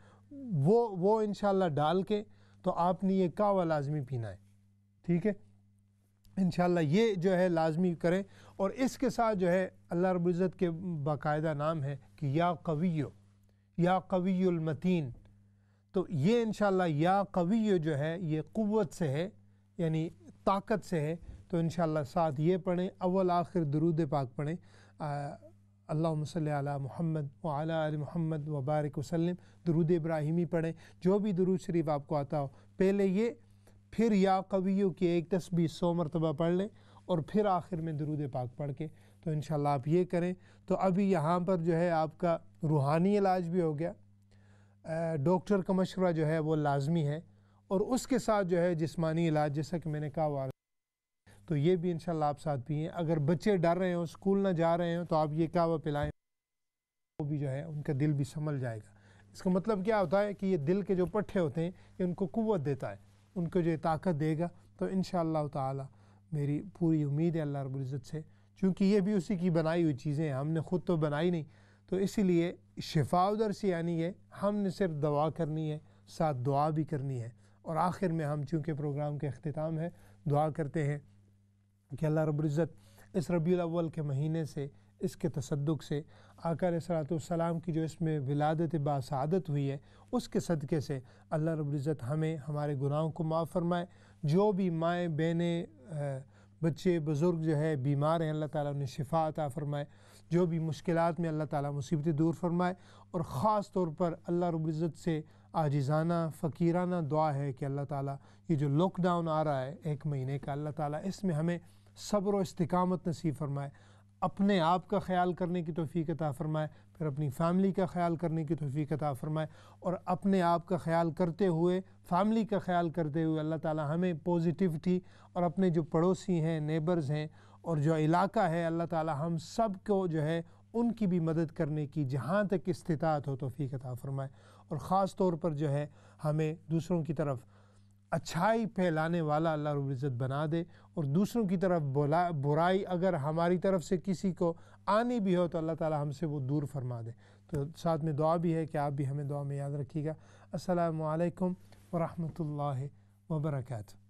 वो वो इंशाल्लाह डाल के तो आपने ये कहवा लाजमी पीना है ठीक है इन ये जो है लाजमी करें और इसके साथ जो है अल्लाह रबुज़त के बाकायदा नाम है कि या कवियो या कवियमतीन तो ये इन या कवियो जो है ये क़वत से है यानी ताकत से है तो इन साथ ये पढ़ें अव्वल आखिर दरूद पाक पढ़ें अल्लाह सल महमद वाल महमद वबारक वसलम दरूद इब्राहिमी पढ़ें जो भी दरूद शरीफ आपको आता हो पहले ये फिर या कवियों की एक तस्वीर सौ मरतबा पढ़ लें और फिर आखिर में दरूद पाक पढ़ के तो इन आप ये करें तो अभी यहाँ पर जो है आपका रूहानी इलाज भी हो गया डॉक्टर का मशवरा जो है वो लाजमी है और उसके साथ जो है जिसमानी इलाज जैसा कि मैंने कहा वार तो ये भी इन आप साथ पिए अगर बच्चे डर रहे हों स्कूल ना जा रहे हों तो आप ये कहवा पिलाएँ वो भी जो है उनका दिल भी संभल जाएगा इसका मतलब क्या होता है कि ये दिल के जो पट्ठे होते हैं ये उनको कुत देता है उनको जो ताकत देगा तो इन ताला तेरी पूरी उम्मीद है अल्लाह रबुल्ज़त से चूँकि ये भी उसी की बनाई हुई चीज़ें हैं हमने ख़ुद तो बनाई नहीं तो इसीलिए शिफा उधर से आनी है हमने सिर्फ दवा करनी है साथ दुआ भी करनी है और आखिर में हम चूँकि प्रोग्राम के अख्ताम है दुआ करते हैं कि अल्लाह रबुज़त इस रबी अव्वल के महीने से इसके तसदक से आकर सलाम की जो इसमें विलादत बासादत हुई है उसके सदक़े से अल्लाह रबुज़त हमें हमारे गुनाहों को माफ़ फरमाए जो भी माएँ बहनें बच्चे बुज़ुर्ग जो है बीमार हैं अल्लाह ताला उन्हें शिफा अता फ़रमाए जो भी मुश्किल में अल्लाह ताला मुसीबतें दूर फरमाए और ख़ास तौर पर अल्लाह रबुल्ज़त से आजिज़ाना फ़कीराना दुआ है कि अल्लाह ताला ये जो लॉकडाउन आ रहा है एक महीने का अल्लाह ताला इसमें हमें सब्र व इस्तकामत नसीब फरमाए अपने आप का ख्याल करने की तोफ़ी अता फ़रमाए फिर अपनी फैमिली का ख्याल करने की तोफ़ी अता फ़रमाए और अपने आप का ख्याल करते हुए फैमिली का ख्याल करते हुए अल्लाह ताला हमें पॉजिटिविटी और अपने जो पड़ोसी हैं नेबर्स हैं और जो इलाका है अल्लाह ताला हम सब को जो है उनकी भी मदद करने की जहाँ तक इस्तात हो तोफ़ी कता फ़रमाए और ख़ास तौर पर जो है हमें दूसरों की तरफ अच्छाई फैलाने वाला अल्लाह रब्ज़त बना दे और दूसरों की तरफ बुला बुराई अगर हमारी तरफ से किसी को आनी भी हो तो अल्लाह ताला हमसे वो दूर फरमा दे तो साथ में दुआ भी है कि आप भी हमें दुआ में याद रखिएगा असलकम वरहमल वर्का